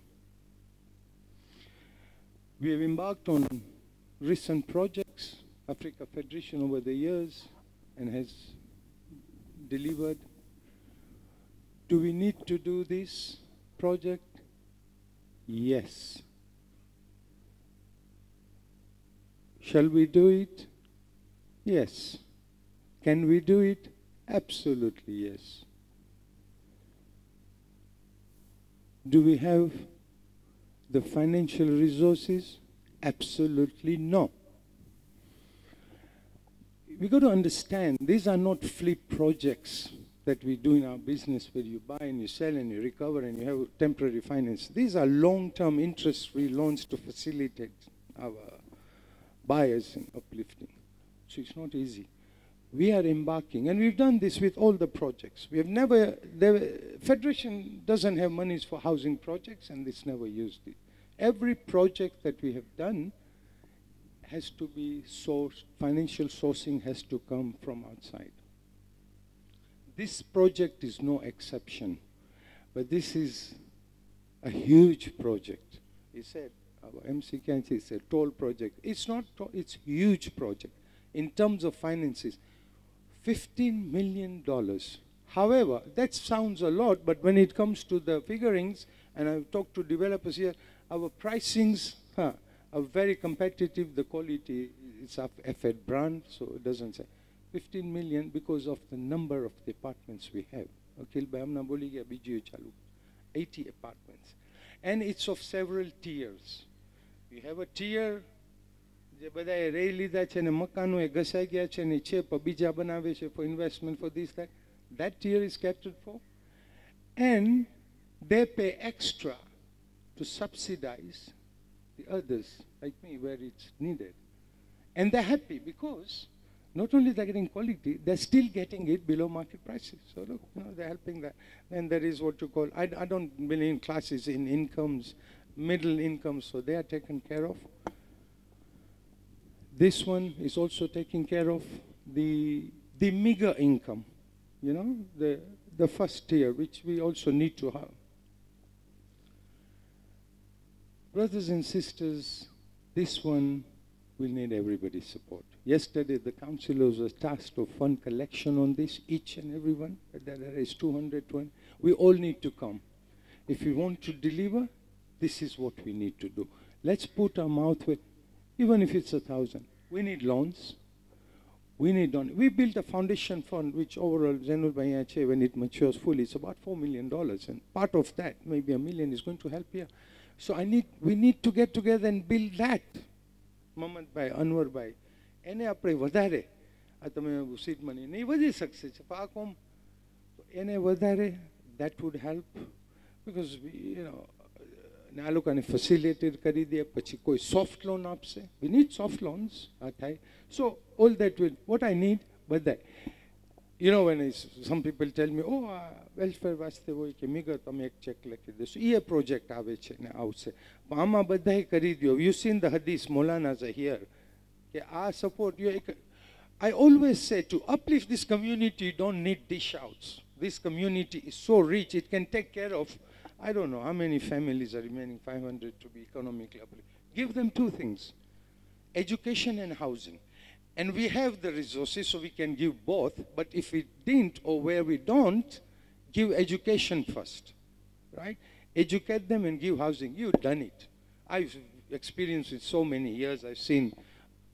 We have embarked on recent projects, Africa Federation over the years, and has delivered. Do we need to do this project? Yes. Shall we do it? Yes. Can we do it? Absolutely yes. Do we have the financial resources? Absolutely no. We got to understand these are not flip projects that we do in our business where you buy and you sell and you recover and you have temporary finance. These are long-term interest-free loans to facilitate our bias and uplifting. So it's not easy. We are embarking, and we've done this with all the projects. We have never, the Federation doesn't have monies for housing projects, and it's never used it. Every project that we have done has to be sourced, financial sourcing has to come from outside. This project is no exception, but this is a huge project. He said, MC Kanchi is a toll project. It's not, it's huge project. In terms of finances, $15 million. However, that sounds a lot, but when it comes to the figurings, and I've talked to developers here, our pricings huh, are very competitive. The quality is of FED brand, so it doesn't say. 15 million because of the number of departments we have. Okay, हमने बोली कि 80 apartments. And it's of several tiers. You have a tier જે બધાએ રેઈ લીધા છે ને મકાનો એ ઘસાઈ ગયા છે ને છે બીજા બનાવે છે for investment for this like that tier is catered for, and they pay extra to subsidize the others, like me, where it's needed. And they're happy because not only they're getting quality, they're still getting it below market prices. So look, you know, they're helping that. Then there is what you call, I, I don't believe in classes, in incomes middle income, so they are taken care of. This one is also taking care of the, the meager income, you know, the, the first tier, which we also need to have. Brothers and sisters, this one will need everybody's support. Yesterday, the councillors were tasked of fund collection on this, each and every one. There is 220. We all need to come. If you want to deliver, this is what we need to do. Let's put our mouth where, even if it's a thousand. We need loans. We need on. We built a foundation fund which overall General Bayache, when it matures fully, it's about four million dollars, and part of that, maybe a million, is going to help here. So I need. We need to get together and build that. Mohammed Bhai, Anwar Bhai, એને આપણે વધારે આ તમે seat money નહીં વધી શકશે છે પણ આ કોમ એને વધારે દેટ વુડ હેલ્પ અને આ લોકોને ફેસિલિટેટ કરી દે પછી કોઈ સોફ્ટ લોન આપશે વી નીડ સોફ્ટ લોન્સ આ થાય so all that will what I need બધાય you know when some people tell me ઓ આ વેલફેર વાસ્તે હોય કે મિગર તમે એક ચેક લખી દેશો એ પ્રોજેક્ટ આવે છે ને આવશે આમાં બધાએ કરી દો યુ સીન ધ હદીસ મોલાનાઝ હિયર કે આ સપોર્ટ યુ એક I always say to uplift this community, you don't need dish outs. This community is so rich, it can take care of I don't know how many families are remaining 500 to be economically uplifted. Give them two things, education and housing. And we have the resources, so we can give both. But if we didn't or where we don't, give education first, right? Educate them and give housing. You've done it. I've experienced it so many years. I've seen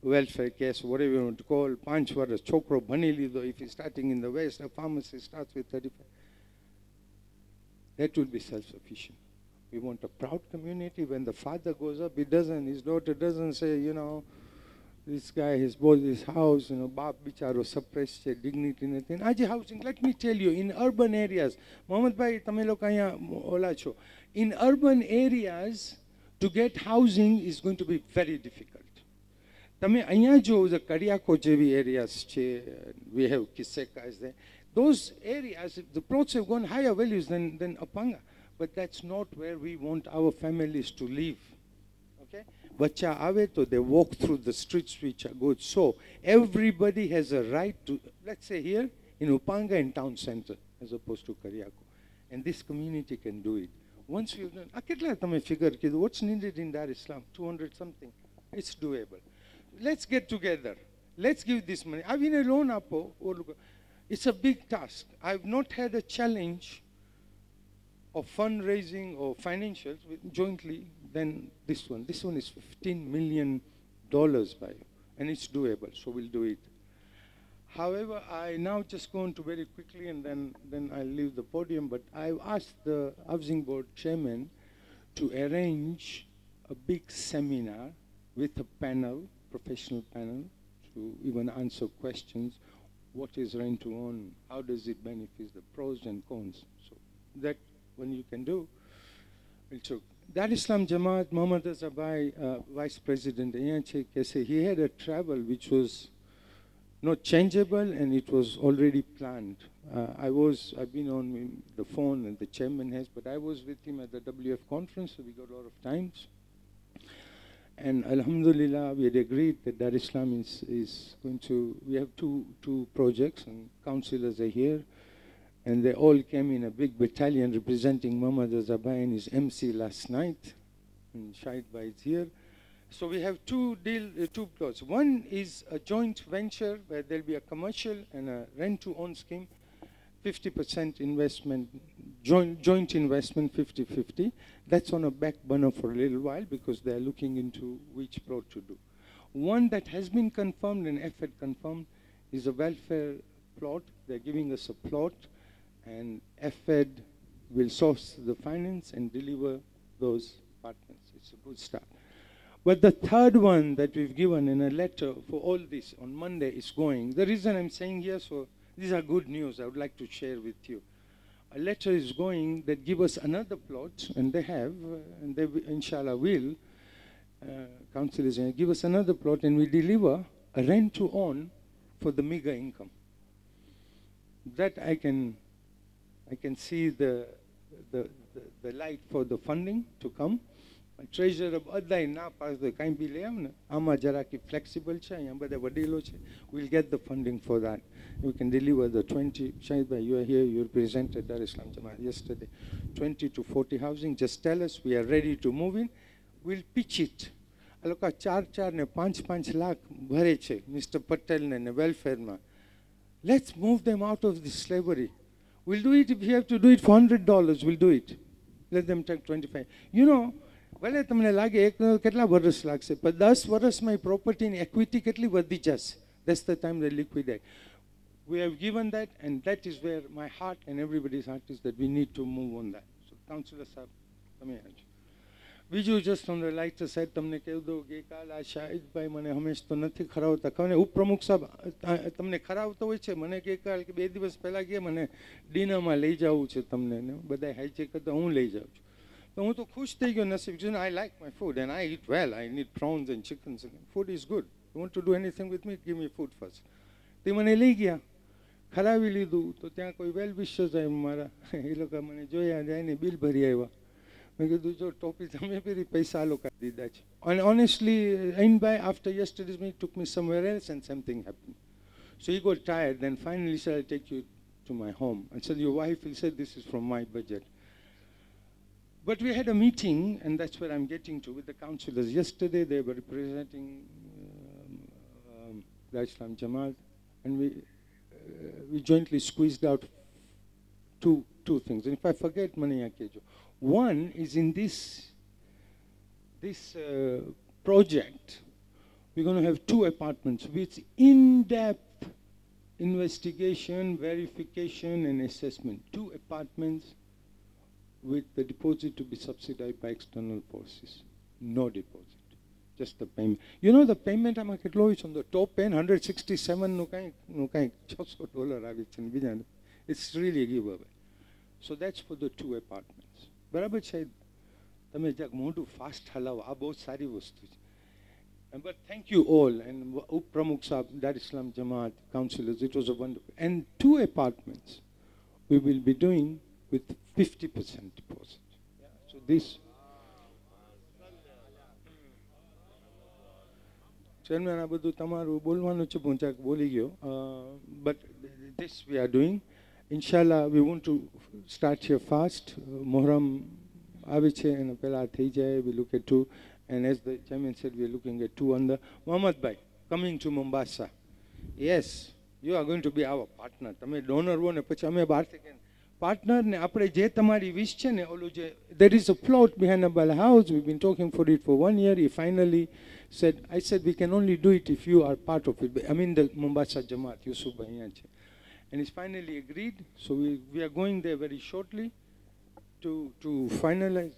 welfare case, whatever you want to call, Punch what a chokro banili, though if you're starting in the West, a pharmacy starts with 35 that will be self-sufficient. We want a proud community. When the father goes up, he doesn't, his daughter doesn't say, you know, this guy has bought this house, you know, Baap bicharo suppressed dignity nothing. Aji housing, let me tell you, in urban areas, Mohammed Bhai, Tamilo Kaya Ola Cho, in urban areas, to get housing is going to be very difficult. તમે Jo the Kariakoo જેવી areas છે we have કિસેકા is there those areas, the plots have gone higher values than, than Apanga, but that's not where we want our families to live. Okay? Bacha Aave to, they walk through the streets which are good. So everybody has a right to, let's say here in Upanga in town center, as opposed to Kariako. And this community can do it. Once you've done, કેટલા તમે figure કીધું what's needed in Dar Islam? 200 something. It's doable. Let's get together. Let's give this money. I've been alone ઓલું it's a big task. I've not had a challenge of fundraising or financials jointly than this one. This one is $15 million by you, and it's doable, so we'll do it. However, I now just go on to very quickly and then, then I'll leave the podium, but I've asked the housing board chairman to arrange a big seminar with a panel, professional panel, to even answer questions what is rent to own, how does it benefit the pros and cons. So that when you can do, it's okay. Islam Jamaat Muhammad Azabai, uh, Vice President he had a travel which was not changeable and it was already planned. Uh, I was, I've been on the phone and the chairman has, but I was with him at the WF conference, so we got a lot of times. And Alhamdulillah, we had agreed that Dar Islam is, is going to, we have two, two projects and councillors are here. And they all came in a big battalion representing Muhammad Azabai and his MC last night. And Shahid Bhai is here. So we have two deal, uh, two plots. One is a joint venture where there'll be a commercial and a rent-to-own scheme. 50% investment, joint, joint investment 50-50. That's on a back burner for a little while because they're looking into which plot to do. One that has been confirmed and effort confirmed is a welfare plot. They're giving us a plot and FED will source the finance and deliver those apartments. It's a good start. But the third one that we've given in a letter for all this on Monday is going. The reason I'm saying here, so. These are good news I would like to share with you. A letter is going that give us another plot, and they have, uh, and they inshallah will, uh, council is going to give us another plot, and we deliver a rent to own for the meager income. That I can, I can see the, the, the, the light for the funding to come. Treasure બધાય ના પાડતો કાંઈ બી લે એમ ને આમાં જરાક flexible છે અહીંયા બધા વડીલો છે will get the funding for that you can deliver the twenty Shahidbhai you are here you presented Dar ઇસ્લામ જમાત yesterday twenty two forty housing just tell us we are ready to move in will pitch it આ લોકો ચાર ચાર ને પાંચ પાંચ લાખ ભરે છે મિસ્ટર પટેલને ને વેલફેરમાં let's move them out of the slavery will do it if you have to do it for hundred dollars will do it let them take twenty five you know ભલે તમને લાગે એક કેટલા વર્ષ લાગશે પણ દસ વર્ષમાં એ પ્રોપર્ટીની એક્વિટી કેટલી વધી જશે દસ the time liquid liquidate we have given that and that is where my heart and everybody's heart is that we need to move on that so councillor સાહેબ તમે આવજો બીજું જસ્ટ તમને લાઈટ સાહેબ તમને કહી દઉં કે કાલ આ શાહિદભાઈ મને હંમેશ તો નથી ખરાવતા ખબર ઉપપ્રમુખ સાહેબ તમને ખરાવતો હોય છે મને કે કાલ કે બે દિવસ પહેલાં કે મને ડિનરમાં લઈ જવું છે તમને ને બધા હાઈજેક કરતા હું લઈ જાઉં છું तो खुश થઈ ગયો નસીબ because I like my food and I eat well. I need prawns and chickens and food is good. You want to do anything with me? Give me food first. તે મને લઈ ગયા ખરાવી લીધું તો ત્યાં કોઈ વેલ વિશર્સ આવ્યા મારા એ લોકો મને જોયા જઈને બિલ ભરી આવ્યા મેં કીધું જો ટોપી તમે પહેરી પૈસા લોકો દીધા છે અને honestly and by after yesterday's me took me somewhere else and something happen so I got tired then finally sir I take you to my home and sir your wife will say this is from my budget but we had a meeting, and that's where I'm getting to, with the councillors. Yesterday they were representing the um, Islam um, Jamaat, and we, uh, we jointly squeezed out two, two things. And if I forget, Maniya Kejo. One is in this, this uh, project, we're going to have two apartments with in-depth investigation, verification, and assessment. Two apartments with the deposit to be subsidized by external forces, No deposit, just the payment. You know the payment market law is on the top end, 167 નું કાંઈ નું કાંઈ છસો dollar આવે છે બીજા it's really But thank you all and Upramukh Saab, Dar Islam Jamaat, councillors, it was a wonderful. And two apartments we will be doing with 50% deposit. So this. Chairman, I will tell you, I But this we are doing. Inshallah, we want to start here fast. Muharram, Aviche, and Pela Thijay, we look at two. And as the chairman said, we are looking at two on the. Muhammad Bhai, coming to Mombasa. Yes, you are going to be our partner. Tame donor one, eh, Pachame Barthagan. પાર્ટનરને આપણે જે તમારી wish છે ને ઓલું જે there is a float behind a ball house we been talking for it for one year I finally said I said we can only do it if you are part of it I mean the Mombasa જમાત યુસુફ અહીંયા છે and is finally agreed so we we are going they very shortly to to finalise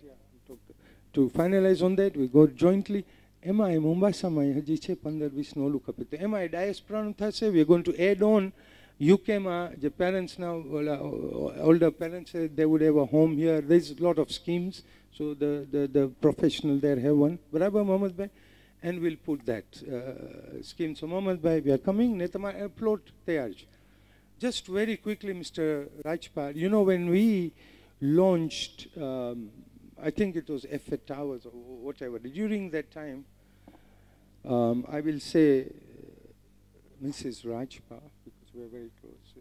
to finalise on that we go jointly એમાં એ મુંબાસામાં હજી છે પંદર વીસનું ઓલું ખપે તો એમાં એ ડાયસ પ્રણ થશે we gone to add on you UKMA, the parents now, uh, older parents, uh, they would have a home here. There's a lot of schemes. So the, the, the professional there have one. Barabar Mohammed Bhai. And we'll put that uh, scheme. So Mohammed Bhai, we are coming. Ne airport uh, they are just very quickly, Mr. Rajpal, you know, when we launched, um, I think it was FA Towers or whatever, during that time, um, I will say, Mrs. Rajpal, were very close.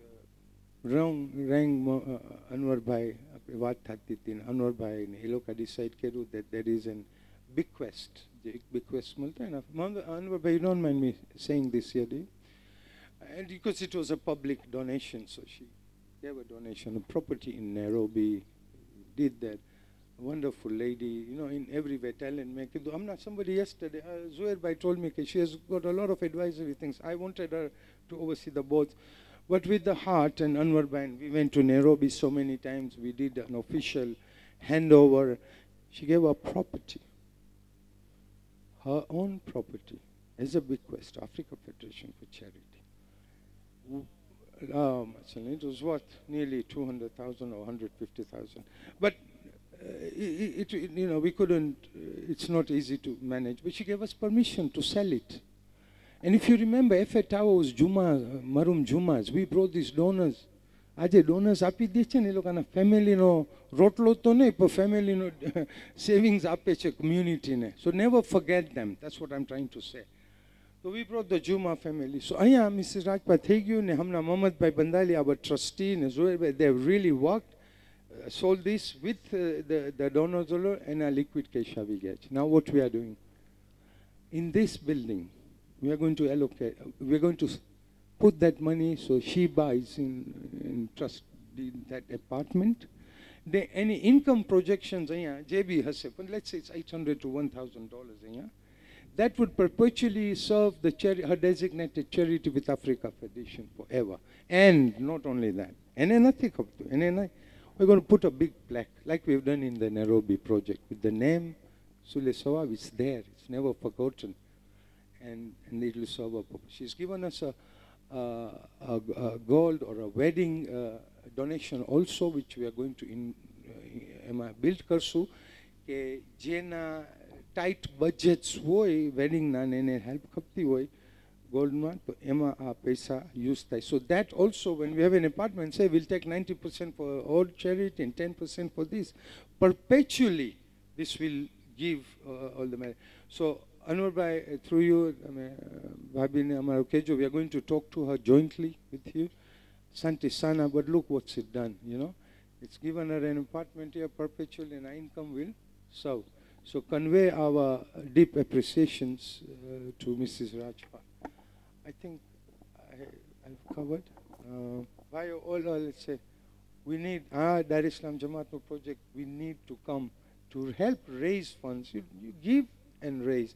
Rang rang Anwar Bhai, Privat Thattitin, Anwar Bhai, Eloka decide Keru that there is a bequest, the bequest Multanath. Anwar Bhai, don't mind me saying this here, And because it was a public donation, so she gave a donation of property in Nairobi, did that. Wonderful lady, you know, in everywhere, talent maker. I'm not somebody yesterday, uh, told me she has got a lot of advisory things. I wanted her to oversee the boats, But with the heart and Anwar Bain, we went to Nairobi so many times. We did an official handover. She gave her property, her own property, as a bequest, Africa Federation for Charity. Um, it was worth nearly 200,000 or 150,000. But uh, it, it, you know, we couldn't, uh, it's not easy to manage. But she gave us permission to sell it. And if you remember, FA Tower was Juma, Marum Jumas. We brought these donors. Aje donors, api deche ne lokana family no rotlo to ne, ipo family no savings apeche community ne. So never forget them. That's what I'm trying to say. So we brought the Juma family. So aya, Mrs. Rajpat, thank you ne, hamna Mohammed Bhai Bandali, our trustee ne, Zohar they have really worked, uh, sold this with uh, the, the donors and a liquid cash we get. Now what we are doing? In this building, we are going to allocate, we are going to put that money so she buys in, in trust in that apartment. any income projections, yeah, JB has said, let's say it's 800 to $1,000, yeah, that would perpetually serve the her designated charity with Africa Foundation forever. And not only that, and NNI, NNI, we're going to put a big plaque like we've done in the Nairobi project with the name Sule Sawa, it's there, it's never forgotten and, and little sober. She's given us a, a, a, a gold or a wedding uh, donation also, which we are going to in, એમાં build કરશું કે જેના tight budgets હોય વેડિંગના ને એને help ખપતી હોય ગોલ્ડમાં તો એમાં આ પૈસા યુઝ થાય so that also when we have an apartment say will take ninety percent for all charity and ten percent for this perpetually this will give all the marriage so Anwar Bhai, uh, through you, I mean, uh, Bhabhi we are going to talk to her jointly with you. Santi Sana, but look what's it done, you know. It's given her an apartment here perpetually and income will serve. So convey our deep appreciations uh, to Mrs. Rajpal. I think I, have covered. Uh, by all, all, uh, let's say, we need, our ah, Dar Islam Jamaat project, we need to come to help raise funds. you, you give and raise.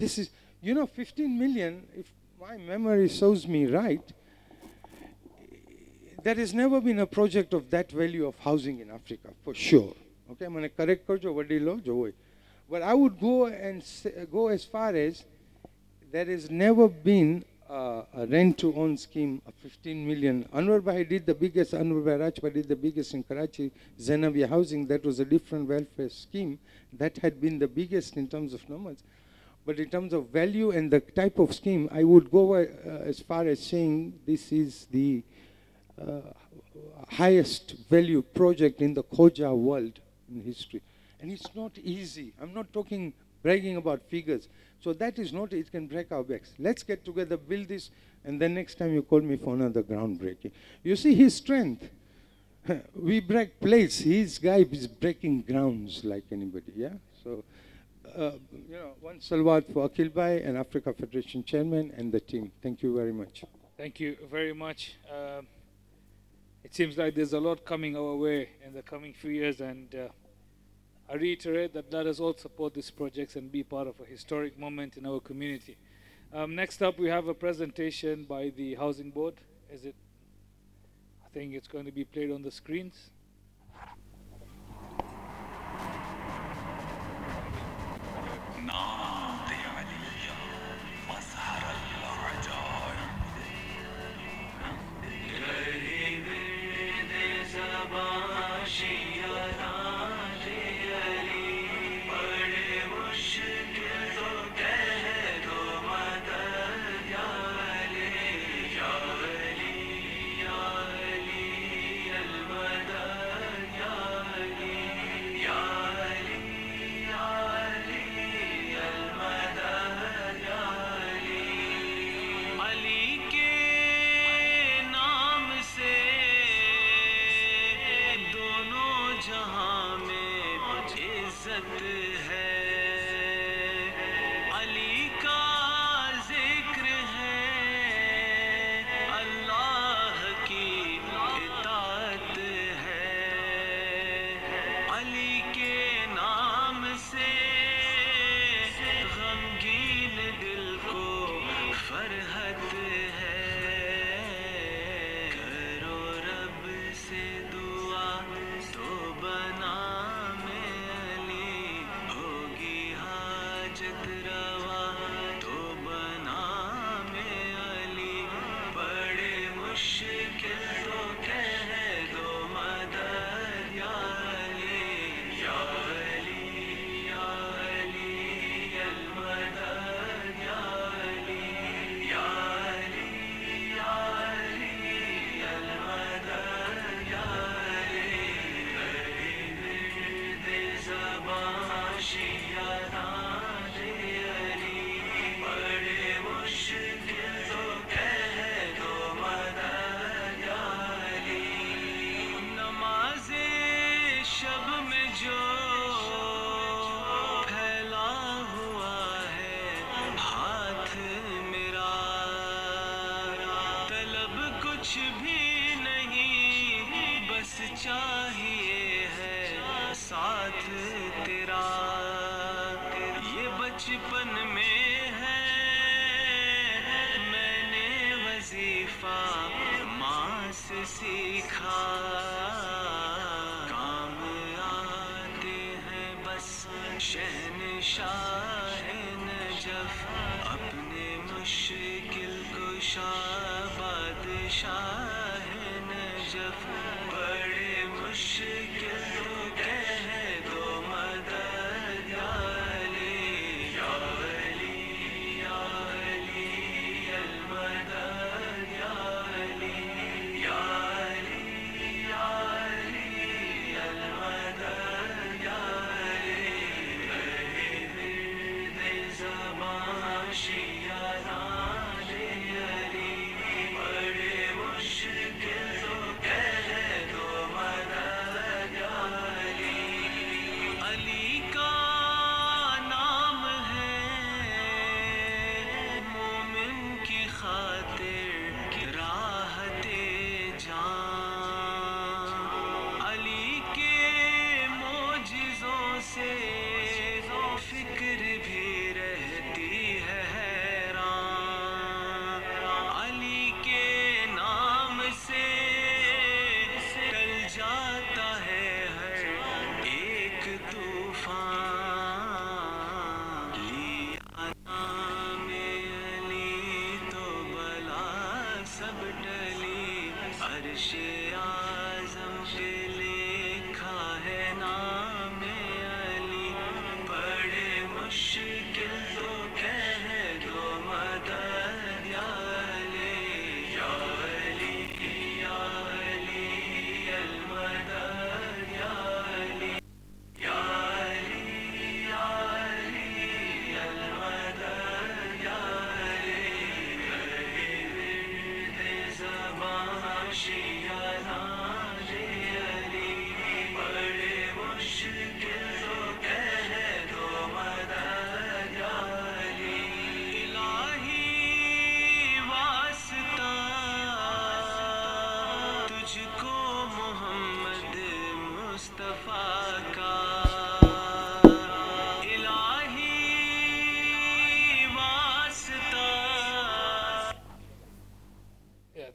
This is, you know, 15 million, if my memory serves me right, there has never been a project of that value of housing in Africa, for sure. Okay, I'm going to correct Kojo Vadilo Joy. But I would go and go as far as there has never been uh, a rent to own scheme of 15 million. Anwar Bhai did the biggest, Anwar Bhai Rajbhai did the biggest in Karachi, zenobia Housing, that was a different welfare scheme. That had been the biggest in terms of numbers. But in terms of value and the type of scheme, I would go uh, as far as saying this is the uh, highest value project in the Khoja world in history. And it's not easy. I'm not talking bragging about figures. So that is not, it can break our backs. Let's get together, build this, and then next time you call me for another groundbreaking. You see his strength. we break plates. His guy is breaking grounds like anybody, yeah?
So. Uh, you know, one
salawat for Akil Bhai and Africa Federation Chairman and the team. Thank you very much.
Thank you very much. Um, it seems like there's a lot coming our way in the coming few years, and uh, I reiterate that let us all support these projects and be part of a historic moment in our community. Um, next up, we have a presentation by the Housing Board. Is it? I think it's going to be played on the screens.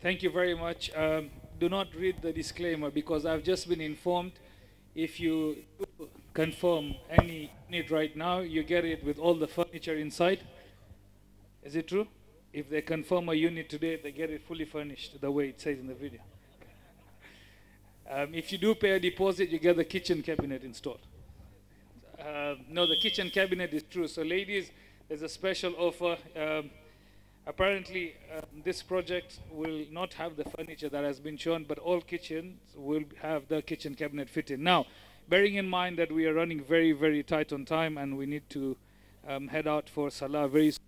Thank you very much. Um, do not read the disclaimer because I've just been informed if you confirm any unit right now, you get it with all the furniture inside. Is it true? If they confirm a unit today, they get it fully furnished the way it says in the video. um, if you do pay a deposit, you get the kitchen cabinet installed. Uh, no, the kitchen cabinet is true. So ladies, there's a special offer. Um, Apparently, uh, this project will not have the furniture that has been shown, but all kitchens will have the kitchen cabinet fitted. Now, bearing in mind that we are running very, very tight on time and we need to um, head out for Salah very soon,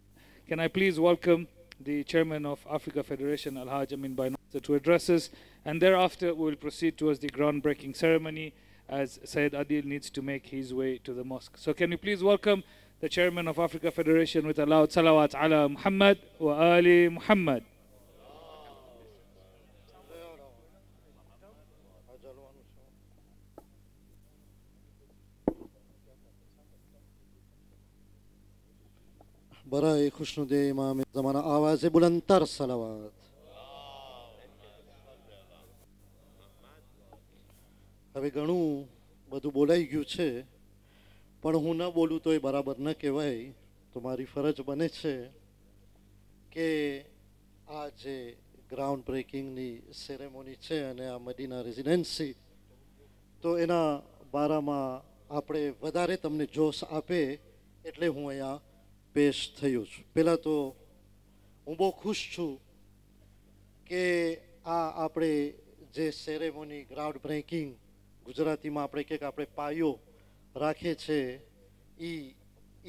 can I please welcome the chairman of Africa Federation, Al-Haj Amin to address us. And thereafter, we will proceed towards the groundbreaking ceremony as Sayed Adil needs to make his way to the mosque. So can you please welcome the chairman of Africa Federation with a loud salawat ala Muhammad wa Ali Muhammad.
برای خوشنود امام زمان آواز بلندتر صلوات હવે ઘણું બધું બોલાઈ ગયું છે પણ હું ન બોલું તો એ બરાબર ન કહેવાય તો મારી ફરજ બને છે કે આ જે ગ્રાઉન્ડ બ્રેકિંગની સેરેમોની છે અને આ મદીના રેઝિડન્સી તો એના બારામાં આપણે વધારે તમને જોશ આપે એટલે હું અહીંયા પેશ થયો છું પહેલાં તો હું બહુ ખુશ છું કે આ આપણે જે સેરેમોની ગ્રાઉન્ડ બ્રેકિંગ ગુજરાતીમાં આપણે કંઈક આપણે પાયો રાખે છે એ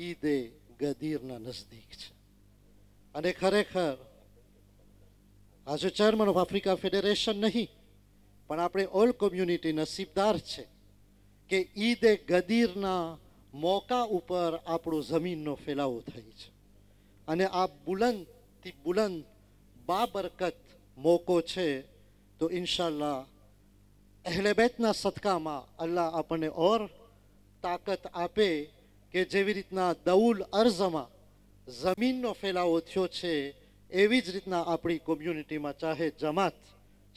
ઈદે ગદીરના નજદીક છે અને ખરેખર આજે ચેરમેન ઓફ આફ્રિકા ફેડરેશન નહીં પણ આપણે ઓલ કોમ્યુનિટી નસીબદાર છે કે ઈદે ગદીરના મોકા ઉપર આપણો જમીનનો ફેલાવો થાય છે અને આ બુલંદથી બુલંદ બાબરકત મોકો છે તો ઇન્શાલ્લા અહેલેબેતના સદકામાં અલ્લાહ આપણને ઓર તાકાત આપે કે જેવી રીતના દઉલ અર્ઝમાં જમીનનો ફેલાવો થયો છે એવી જ રીતના આપણી કોમ્યુનિટીમાં ચાહે જમાત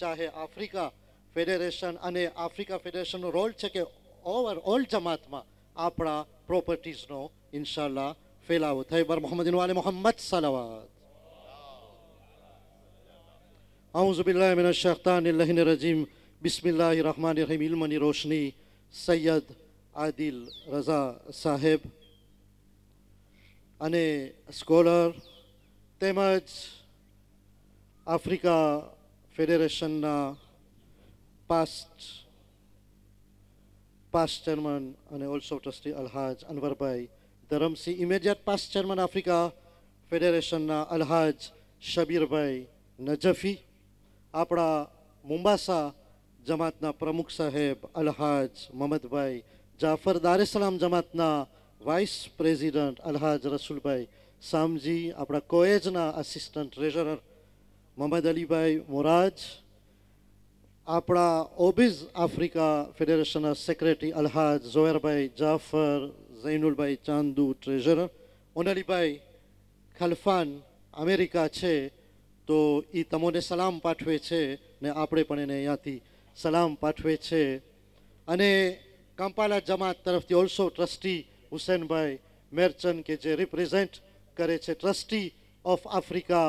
ચાહે આફ્રિકા ફેડરેશન અને આફ્રિકા ફેડરેશનનો રોલ છે કે ઓવર ઓલ જમાતમાં આપણા પ્રોપર્ટીઝનો ઇન્શાલ્લા ફેલાવો થાય બર મોહમ્મદ વાલે મોહમ્મદ સલાવાત أعوذ بالله من الشيطان اللعين الرجيم بسم الله الرحمن الرحيم علم روشني આદિલ રઝા સાહેબ અને સ્કોલર તેમજ આફ્રિકા ફેડરેશનના પાસ્ટ પાસ્ટ ચેરમેન અને ઓલ્સો ટ્રસ્ટી અલહાજ Anwarbhai Dharamsingh immediate past chairman Africa ફેડરેશનના અલહાજ શબીરભાઈ નજફી આપણા મુંબાસા જમાતના પ્રમુખ સાહેબ અલહાજ મહમદભાઈ જાફર દારેસલામ જમાતના વાઇસ પ્રેસિડન્ટ અલહાજ રસુલભાઈ સામજી આપણા કોએજના આસિસ્ટન્ટ ટ્રેઝરર મોહમ્મદ અલીભાઈ મોરાજ આપણા ઓબીઝ આફ્રિકા ફેડરેશનના સેક્રેટરી અલહાજ Zoherbhai Jafar Zainulbhai Chandu treasurer Aunalibhai Khalfan America છે તો એ તમોને સલામ પાઠવે છે ને આપણે પણ એને અહીંયાથી સલામ પાઠવે છે અને کمپالا جماعت طرف تھی اولسو ٹرسٹی حسین بھائی میرچن کے جے ریپریزنٹ کرے چھے trustee of Africa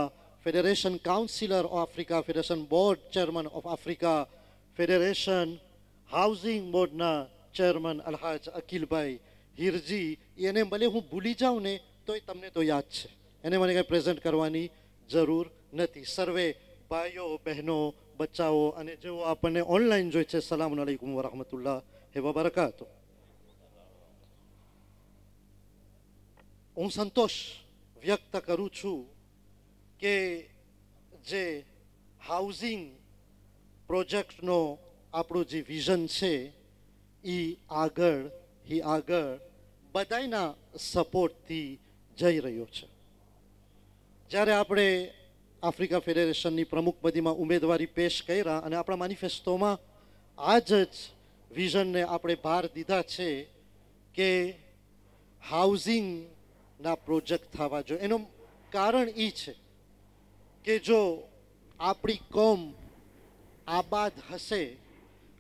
federation councillor of Africa federation board chairman of Africa federation housing board نا چیرمن الحاج اکیل بھائی ہیر جی یہ ہوں بھولی جاؤں نے تو تم نے تو یاد ہے مجھے پریزنٹ کروانی ضرور نہیں سروے بھائیوں بہنوں بچاؤ اور جو آپ نے آن لائن جو ہے سلام علیکم و اللہ وبركاته હું સંતોષ વ્યક્ત કરું છું કે જે હાઉસિંગ પ્રોજેક્ટનો આપણું જે વિઝન છે એ આગળ એ આગળ બધાના સપોર્ટથી જઈ રહ્યો છે જ્યારે આપણે આફ્રિકા ફેડરેશનની પ્રમુખ પદીમાં ઉમેદવારી પેશ કર્યા અને આપણા મેનિફેસ્ટોમાં આ જ વિઝનને આપણે ભાર દીધા છે કે હાઉસિંગના પ્રોજેક્ટ થવા જોઈએ એનું કારણ એ છે કે જો આપણી કોમ આબાદ હશે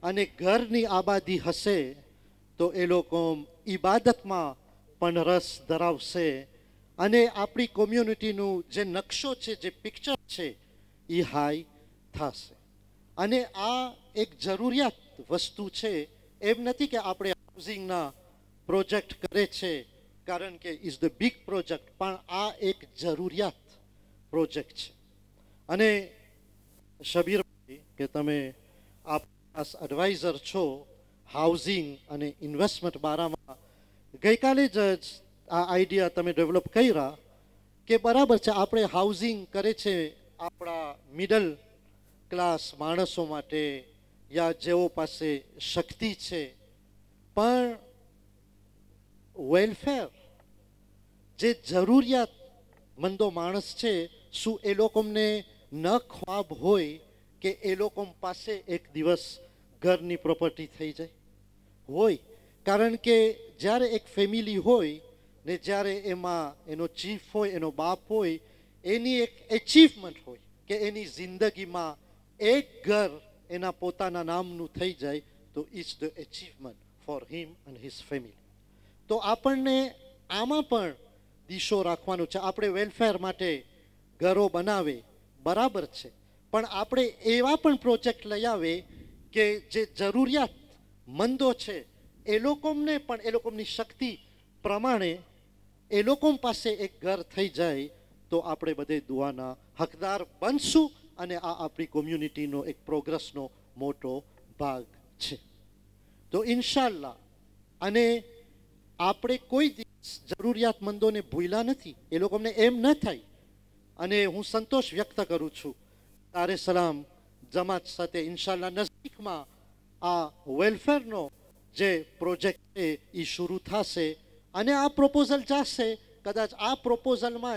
અને ઘરની આબાદી હશે તો એ લોકો ઈબાદતમાં પણ રસ ધરાવશે અને આપણી કોમ્યુનિટીનું જે નકશો છે જે પિક્ચર છે એ હાઈ થશે અને આ એક જરૂરિયાત વસ્તુ છે એમ નથી કે આપણે હાઉસિંગના પ્રોજેક્ટ કરે છે કારણ કે ઇઝ ધ બિગ પ્રોજેક્ટ પણ આ એક જરૂરિયાત પ્રોજેક્ટ છે અને શબીરભાઈ કે તમે આપ એડવાઇઝર છો હાઉસિંગ અને ઇન્વેસ્ટમેન્ટ બારામાં ગઈકાલે જ આ આઈડિયા તમે ડેવલપ કર્યા કે બરાબર છે આપણે હાઉસિંગ કરે છે આપણા મિડલ ક્લાસ માણસો માટે યા જેઓ પાસે શક્તિ છે પણ વેલફેર જે જરૂરિયાતમંદો માણસ છે શું એ લોકોને ન ખ્વાબ હોય કે એ લોકો પાસે એક દિવસ ઘરની પ્રોપર્ટી થઈ જાય હોય કારણ કે જ્યારે એક ફેમિલી હોય ને જ્યારે એમાં એનો ચીફ હોય એનો બાપ હોય એની એક એચિવમેન્ટ હોય કે એની જિંદગીમાં એક ઘર એના પોતાના નામનું થઈ જાય તો it's the achievement for him and his family તો આપણને આમાં પણ દિશો રાખવાનો છે આપણે વેલફેર માટે ઘરો બનાવે બરાબર છે પણ આપણે એવા પણ પ્રોજેક્ટ લઈ આવે કે જે જરૂરિયાત મંદો છે એ લોકોને પણ એ લોકોની શક્તિ પ્રમાણે એ લોકો પાસે એક ઘર થઈ જાય તો આપણે બધે દુઆના હકદાર બનશું ایک پروگریس موٹو باغ ہے تو اِنشاء اللہ کوئی جروریات مندوں نے بھوئلا نہیں یہ سنت ویکت کرے سلام جمع انشاء اللہ نزدیک میں آ ویلفیئر پروجیکٹ ہے یہ شروع تھا پروپوزل جا سے کداچ آپ پروپوزل میں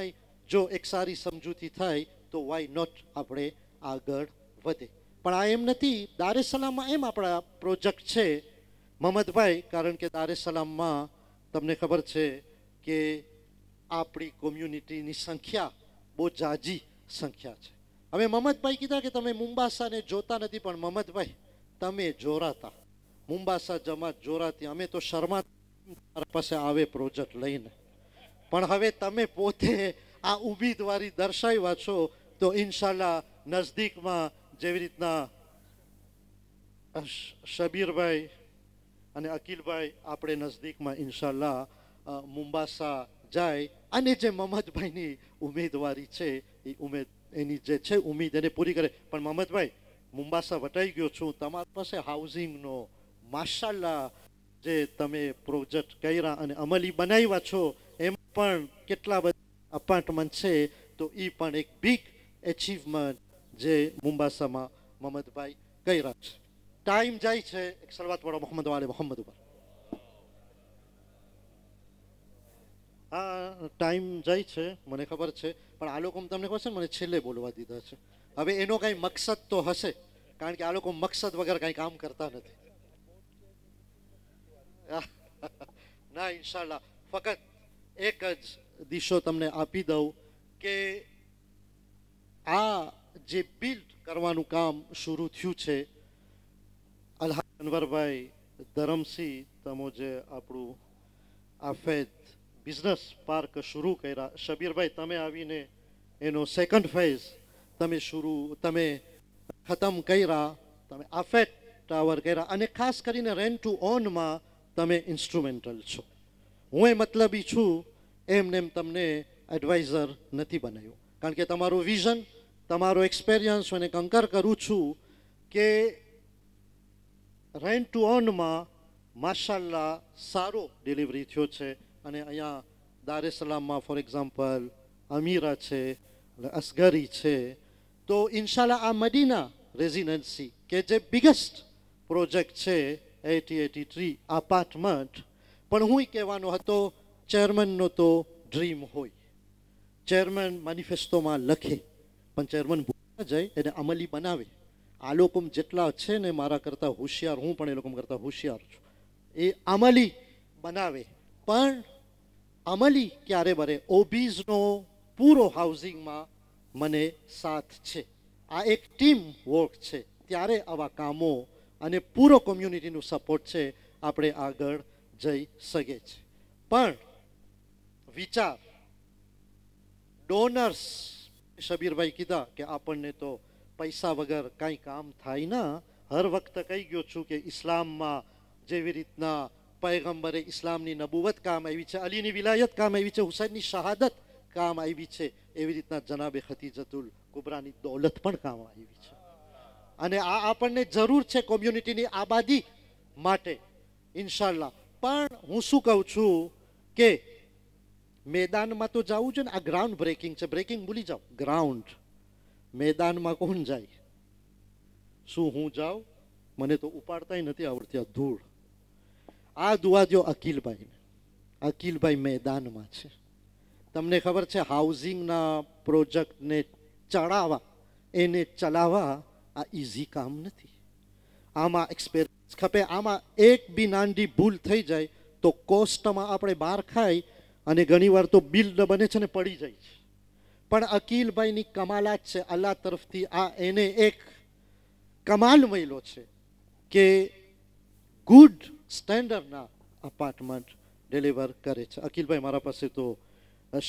جو ایک ساری سمجھتی تھ તો વાય નોટ આપણે આગળ વધે પણ આ એમ નથી દારેસલામમાં એમ આપણા પ્રોજેક્ટ છે મહમદભાઈ કારણ કે દારેસલામમાં તમને ખબર છે કે આપણી કોમ્યુનિટીની સંખ્યા બહુ જાજી સંખ્યા છે હવે મમદભાઈ કીધા કે તમે મુંબાસાને જોતા નથી પણ મમદભાઈ તમે જોરાતા મુંબાસા જમાત જોરાતી અમે તો શર્મા પાસે આવે પ્રોજેક્ટ લઈને પણ હવે તમે પોતે આ ઉમેદવારી દર્શાવ્યા છો તો ઇન્શાલ્લા નજદીકમાં જેવી રીતના શબીરભાઈ અને અકીલભાઈ આપણે નજદીકમાં ઇન્શાલ્લા મુંબાસા જાય અને જે મમદભાઈની ઉમેદવારી છે એ ઉમેદ એની જે છે ઉમેદ એને પૂરી કરે પણ મમદભાઈ મુંબાસા વટાઈ ગયો છું તમારી પાસે હાઉસિંગનો માશાલ્લા જે તમે પ્રોજેક્ટ કર્યા અને અમલી બનાવ્યા છો એમ પણ કેટલા બધા અપાર્ટમેન્ટ છે તો એ પણ એક બિગ એચિવમેન્ટ જે મુંબાસામાં મહમદભાઈ કહી રહ્યા છે ટાઈમ જાય છે એક શરૂઆત વાળો મોહમ્મદ વાલે મોહમ્મદ ઉપર હા ટાઈમ જાય છે મને ખબર છે પણ આ લોકો તમને કહો છે મને છેલ્લે બોલવા દીધા છે હવે એનો કાંઈ મકસદ તો હશે કારણ કે આ લોકો મકસદ વગર કાંઈ કામ કરતા નથી ના ઇન્શાલ્લાહ ફક્ત એક જ દિશો તમને આપી દઉં કે આ જે બિલ્ડ કરવાનું કામ શરૂ થયું છે અલ્હાજ અનવરભાઈ ધરમસિંહ તમો જે આપણું આફેદ બિઝનેસ પાર્ક શરૂ કર્યા શબીરભાઈ તમે આવીને એનો સેકન્ડ ફેઝ તમે શરૂ તમે ખતમ કર્યા તમે આફેટ ટાવર કર્યા અને ખાસ કરીને રેન ટુ ઓનમાં તમે ઇન્સ્ટ્રુમેન્ટલ છો હું એ મતલબી છું એમને એમ તમને એડવાઇઝર નથી બનાવ્યું કારણ કે તમારું વિઝન તમારો એક્સપિરિયન્સ અને કંકર કરું છું કે રેન્ટ ટુ અર્નમાં માશાલ્લા સારો ડિલિવરી થયો છે અને અહીંયા દારેસલામમાં ફોર એક્ઝામ્પલ અમીરા છે અસગરી છે તો ઇન્શાલ્લા આ મદીના રેઝિડન્સી કે જે બિગેસ્ટ પ્રોજેક્ટ છે એટી એટી થ્રી અપાર્ટમેન્ટ પણ હું કહેવાનો હતો ચેરમેનનો તો ડ્રીમ હોય ચેરમેન મેનિફેસ્ટોમાં લખે પણ ચેરમેન ભૂલતા જાય એને અમલી બનાવે આ લોકો જેટલા છે ને મારા કરતાં હોશિયાર હું પણ એ લોકો કરતાં હોશિયાર છું એ અમલી બનાવે પણ અમલી ક્યારે બને ઓબીઝનો પૂરો હાઉસિંગમાં મને સાથ છે આ એક ટીમ વર્ક છે ત્યારે આવા કામો અને પૂરો કોમ્યુનિટીનું સપોર્ટ છે આપણે આગળ જઈ શકીએ છીએ પણ વિચાર ડોનર્સ શબીરભાઈ કીધા કે આપણને તો પૈસા વગર કાંઈ કામ થાય ના હર વખત કહી ગયો છું કે ઇસ્લામમાં જેવી રીતના પૈગંબરે ઇસ્લામની નબુવત કામ આવી છે અલીની વિલાયત કામ આવી છે હુસૈનની શહાદત કામ આવી છે એવી રીતના જનાબે ખતીજતુલ કુબરાની દૌલત પણ કામ આવી છે અને આ આપણને જરૂર છે કોમ્યુનિટીની આબાદી માટે ઇન્શાલ્લા પણ હું શું કહું છું કે મેદાનમાં તો જવું છે ને આ ગ્રાઉન્ડ બ્રેકિંગ છે બ્રેકિંગ ભૂલી જાઓ ગ્રાઉન્ડ મેદાનમાં કોણ જાય શું હું જાઉં મને તો ઉપાડતા નથી આવડતી આ ધૂળ આ દુવા દો અકિલભાઈને અકિલભાઈ મેદાનમાં છે તમને ખબર છે હાઉસિંગના પ્રોજેક્ટને ચડાવવા એને ચલાવવા આ ઇઝી કામ નથી આમાં એક્સપિરિયન્સ ખપે આમાં એક બી નાંડી ભૂલ થઈ જાય તો કોસ્ટમાં આપણે બહાર ખાઈ અને ઘણીવાર તો બિલ્ડ બને છે ને પડી જાય છે પણ અકીલભાઈની કમાલાત છે અલ્લાહ તરફથી આ એને એક કમાલ મળ્યો છે કે ગુડ સ્ટેન્ડર્ડના અપાર્ટમેન્ટ ડિલિવર કરે છે અકીલભાઈ મારા પાસે તો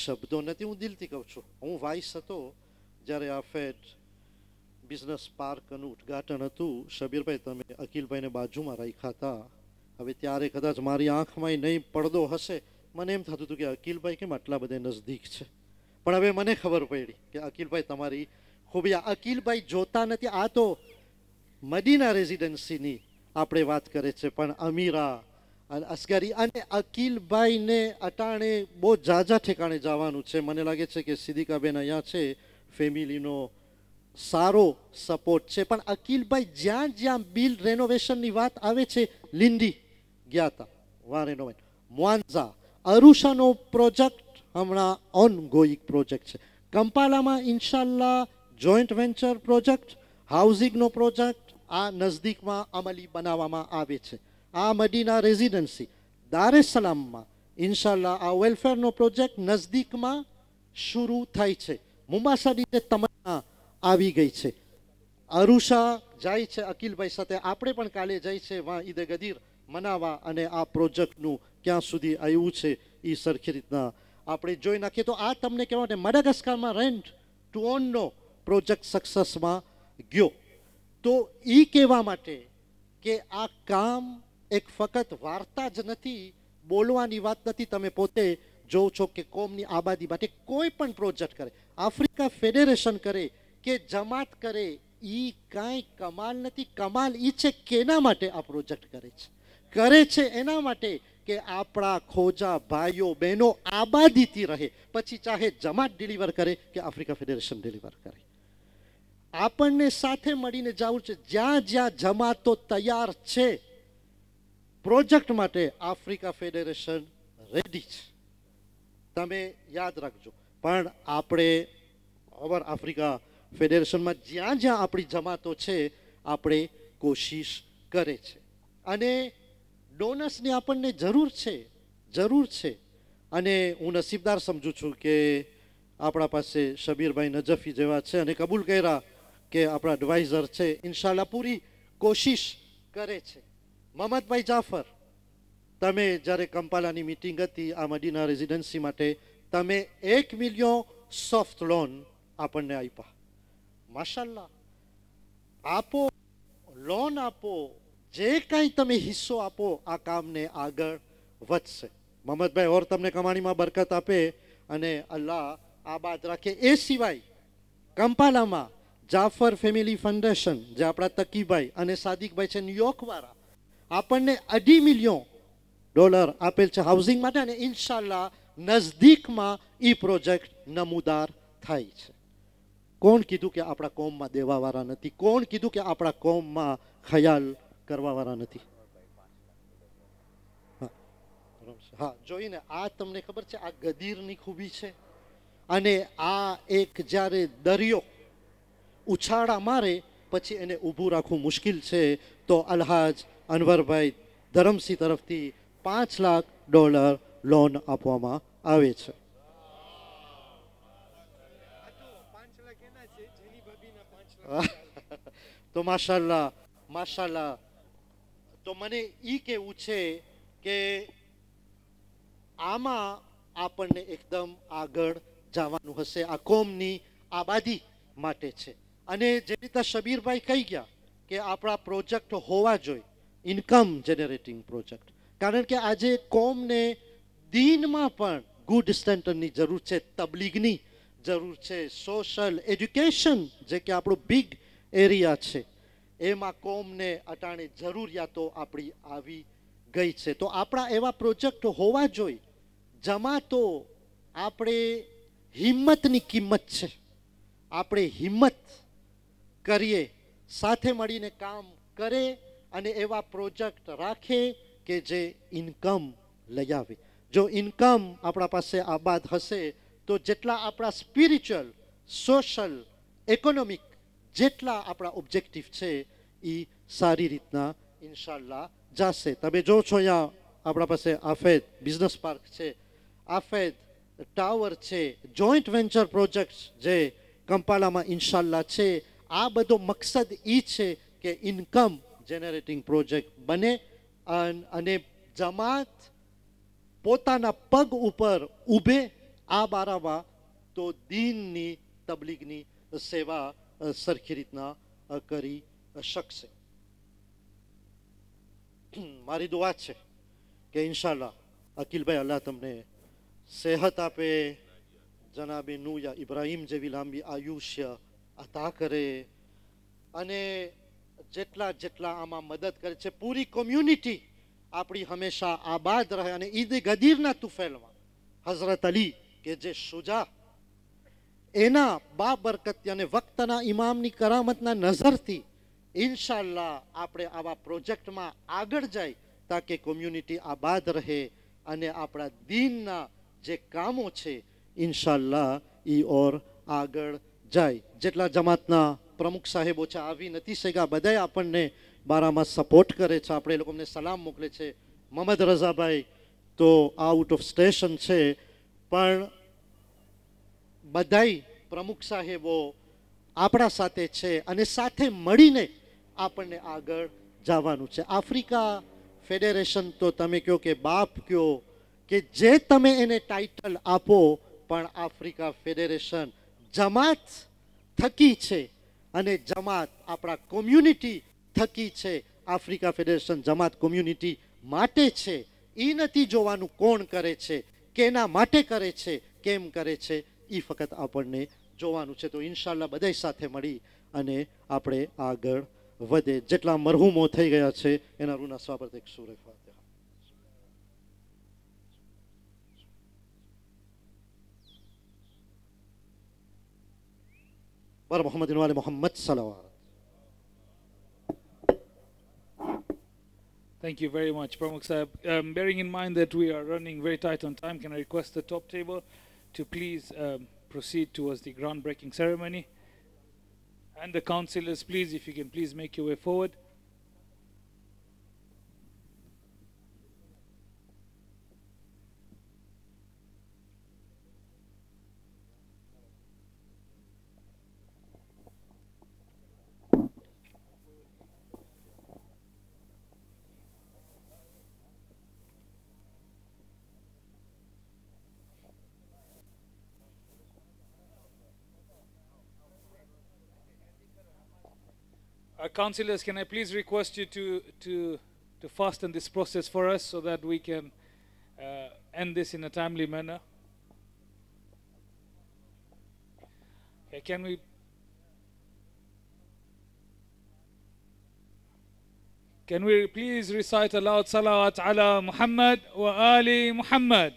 શબ્દો નથી હું દિલથી કહું છું હું વાઇસ હતો જ્યારે આ ફેટ બિઝનેસ પાર્કનું ઉદ્ઘાટન હતું શબીરભાઈ તમે અકીલભાઈને બાજુમાં રાખ્યા હતા હવે ત્યારે કદાચ મારી આંખમાં નહીં પડદો હશે મને એમ થતું હતું કે અકિલભાઈ કેમ આટલા બધા નજદીક છે પણ હવે મને ખબર પડી કે અકિલભાઈ તમારી ખૂબી અકિલભાઈ જોતા નથી આ તો મદીના રેઝિડન્સીની આપણે વાત કરે છે પણ અમીરા અને અસ્કરી અને અકિલભાઈને અટાણે બહુ ઝાઝા ઠેકાણે જવાનું છે મને લાગે છે કે સિદ્ધિકાબેન અહીંયા છે ફેમિલીનો સારો સપોર્ટ છે પણ અકિલભાઈ જ્યાં જ્યાં બિલ રેનોવેશનની વાત આવે છે લિંડી ગયા હતા વાહ રેનોવેટ મુઆન્ઝા અરુષાનો પ્રોજેક્ટ હમણાં ઓન ગોઈંગ પ્રોજેક્ટ છે કંપાલામાં ઇન્શાલ્લા જોઈન્ટ વેન્ચર પ્રોજેક્ટ હાઉસિંગનો પ્રોજેક્ટ આ નજદીકમાં અમલી બનાવવામાં આવે છે આ મદીના રેઝિડન્સી દારેસલામમાં ઇન્શાલ્લા આ વેલફેરનો પ્રોજેક્ટ નજદીકમાં શરૂ થાય છે મુંબાસા રીતે તમન્ના આવી ગઈ છે અરુષા જાય છે અકિલભાઈ સાથે આપણે પણ કાલે જાય છે વાં ઈદે ગદીર મનાવા અને આ પ્રોજેક્ટનું ક્યાં સુધી આવ્યું છે એ સરખી રીતના આપણે જોઈ નાખીએ તો આ તમને કહેવાય ને મડાગાસ્કારમાં રેન્ટ ટુ ઓનનો પ્રોજેક્ટ સક્સેસમાં ગયો તો એ કહેવા માટે કે આ કામ એક ફક્ત વાર્તા જ નથી બોલવાની વાત નથી તમે પોતે જોઉં છો કે કોમની આબાદી માટે કોઈ પણ પ્રોજેક્ટ કરે આફ્રિકા ફેડરેશન કરે કે જમાત કરે એ કાંઈ કમાલ નથી કમાલ એ છે કેના માટે આ પ્રોજેક્ટ કરે છે કરે છે એના માટે اپنا خوجا بہن آبادی چاہے آفریکشن ریڈی یاد رکھجو آفر کا جی جی جم ہے کوشش کریں ડોનર્સની આપણને જરૂર છે જરૂર છે અને હું નસીબદાર સમજું છું કે આપણા પાસે શબીરભાઈ નજફી જેવા છે અને કબૂલ કર્યા કે આપણા એડવાઇઝર છે ઇન્શાલ્લા પૂરી કોશિશ કરે છે મહમદભાઈ જાફર તમે જ્યારે કંપાલાની મિટિંગ હતી આ મદીના રેઝિડન્સી માટે તમે એક મિલિયન સોફ્ટ લોન આપણને આપ્યા માશાલ્લા આપો લોન આપો જે કાંઈ તમે હિસ્સો આપો આ કામને આગળ વધશે મોહમ્મદભાઈ ઓર તમને કમાણીમાં બરકત આપે અને અલ્લાહ આબાદ રાખે એ સિવાય કંપાલામાં જાફર ફેમિલી ફાઉન્ડેશન જે આપણા તકીભાઈ અને સાદિકભાઈ છે ન્યુયોર્કવાળા આપણને અઢી મિલિયન ડોલર આપેલ છે હાઉસિંગ માટે અને ઇન્શાલ્લાહ નજદીકમાં એ પ્રોજેક્ટ નમૂદાર થાય છે કોણ કીધું કે આપણા કોમમાં દેવાવાળા નથી કોણ કીધું કે આપણા કોમમાં ખયાલ કરવાવાળા નથી હા જોઈને આ તમને ખબર છે આ ગદીરની ખૂબી છે અને આ એક જ્યારે દરિયો ઉછાળા મારે પછી એને ઊભું રાખવું મુશ્કેલ છે તો અલ્હાજ અનવરભાઈ ધરમસિંહ તરફથી પાંચ લાખ ડોલર લોન આપવામાં આવે છે તો માશાલ્લાહ માશાલ્લાહ તો મને એ કહેવું છે કે આમાં આપણને એકદમ આગળ જવાનું હશે આ કોમની આબાદી માટે છે અને જે રીતે શબીરભાઈ કહી ગયા કે આપણા પ્રોજેક્ટ હોવા જોઈએ ઇન્કમ જનરેટિંગ પ્રોજેક્ટ કારણ કે આજે કોમને દિનમાં પણ ગુડ સ્ટેન્ડર્ડની જરૂર છે તબલીગની જરૂર છે સોશિયલ એજ્યુકેશન જે કે આપણો બિગ એરિયા છે એમાં કોમને અટાણે જરૂરિયાતો આપણી આવી ગઈ છે તો આપણા એવા પ્રોજેક્ટ હોવા જોઈએ જમા તો આપણે હિંમતની કિંમત છે આપણે હિંમત કરીએ સાથે મળીને કામ કરે અને એવા પ્રોજેક્ટ રાખે કે જે ઇન્કમ લઈ આવે જો ઇન્કમ આપણા પાસે આબાદ હશે તો જેટલા આપણા સ્પિરિચ્યુઅલ સોશિયલ ઇકોનોમિક જેટલા આપણા ઓબ્જેક્ટિવ છે એ સારી રીતના ઇન્શાલ્લા જાશે તમે જો છો અહીંયા આપણા પાસે આફેદ બિઝનેસ પાર્ક છે આફેદ ટાવર છે જોઈન્ટ વેન્ચર પ્રોજેક્ટ્સ જે કંપાલામાં ઇન્શાલ્લા છે આ બધો મકસદ એ છે કે ઇન્કમ જનરેટિંગ પ્રોજેક્ટ બને અને જમાત પોતાના પગ ઉપર ઊભે આ બારામાં તો દિનની તબલીગની સેવા સરખી રીતના કરી શકશે મારી દુઆ છે કે ઇન્શાલ્લા અકીલભાઈ અલ્લાહ તમને સેહત આપે જનાબે નુયા ઇબ્રાહીમ જેવી લાંબી આયુષ્ય અતા કરે અને જેટલા જેટલા આમાં મદદ કરે છે પૂરી કોમ્યુનિટી આપણી હંમેશા આબાદ રહે અને ઈદ ગદીરના તુફેલમાં હઝરત અલી કે જે શુજા એના બા બરકત અને વક્તના ઇમામની કરામતના નજરથી ઇન્શાલ્લાહ આપણે આવા પ્રોજેક્ટમાં આગળ જાય તાકે કોમ્યુનિટી આબાદ રહે અને આપણા દિનના જે કામો છે ઇન્શાલ્લાહ ઈ ઓર આગળ જાય જેટલા જમાતના પ્રમુખ સાહેબો છે આવી નથી શેગા બધાય આપણને બારામાં સપોર્ટ કરે છે આપણે એ લોકોને સલામ મોકલે છે મહમદ રઝાભાઈ તો આઉટ ઓફ સ્ટેશન છે પણ બધાય પ્રમુખ સાહેબો આપણા સાથે છે અને સાથે મળીને આપણને આગળ જવાનું છે આફ્રિકા ફેડરેશન તો તમે કહો કે બાપ કહો કે જે તમે એને ટાઇટલ આપો પણ આફ્રિકા ફેડરેશન જમાત થકી છે અને જમાત આપણા કોમ્યુનિટી થકી છે આફ્રિકા ફેડરેશન જમાત કોમ્યુનિટી માટે છે એ નથી જોવાનું કોણ કરે છે કેના માટે કરે છે કેમ કરે છે એ ફક્ત આપણને જોવાનું છે તો ઇન્શાલ્લાહ બધા સાથે મળી અને આપણે આગળ વધે જેટલા મરહુમો થઈ ગયા છે એના રૂના સ્વાગત એક સુરે ફાતે بار محمد وآل محمد صلوات
Thank you very much, Pramukh Sahib. Um, bearing in mind that we are running very tight on time, can I request the top table to please um, proceed towards the groundbreaking ceremony. And the councillors, please, if you can please make your way forward. Councillors, can I please request you to, to, to fasten this process for us so that we can uh, end this in a timely manner? Okay, can we Can we please recite aloud salawat ala Muhammad wa ali Muhammad?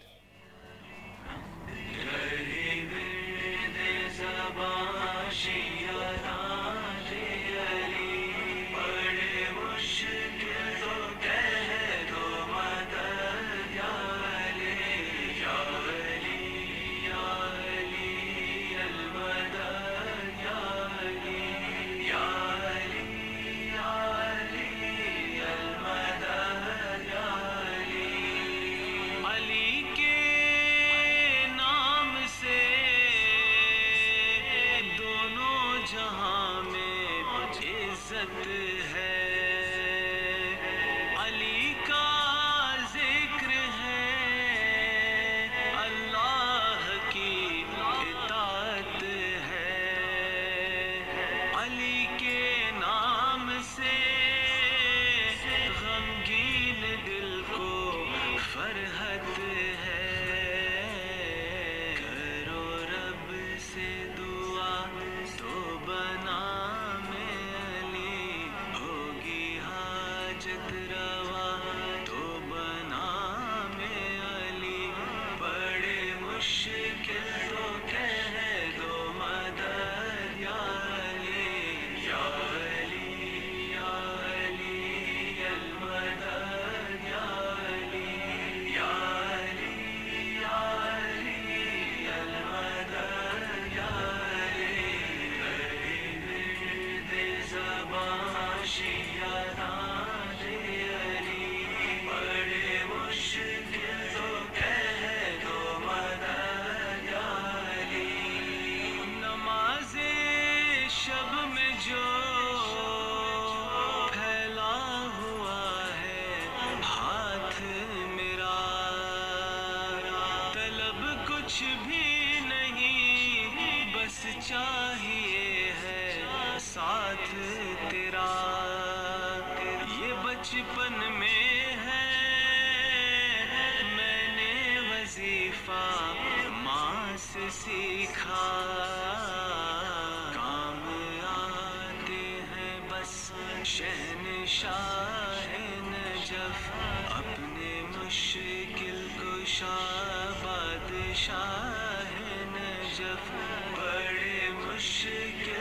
should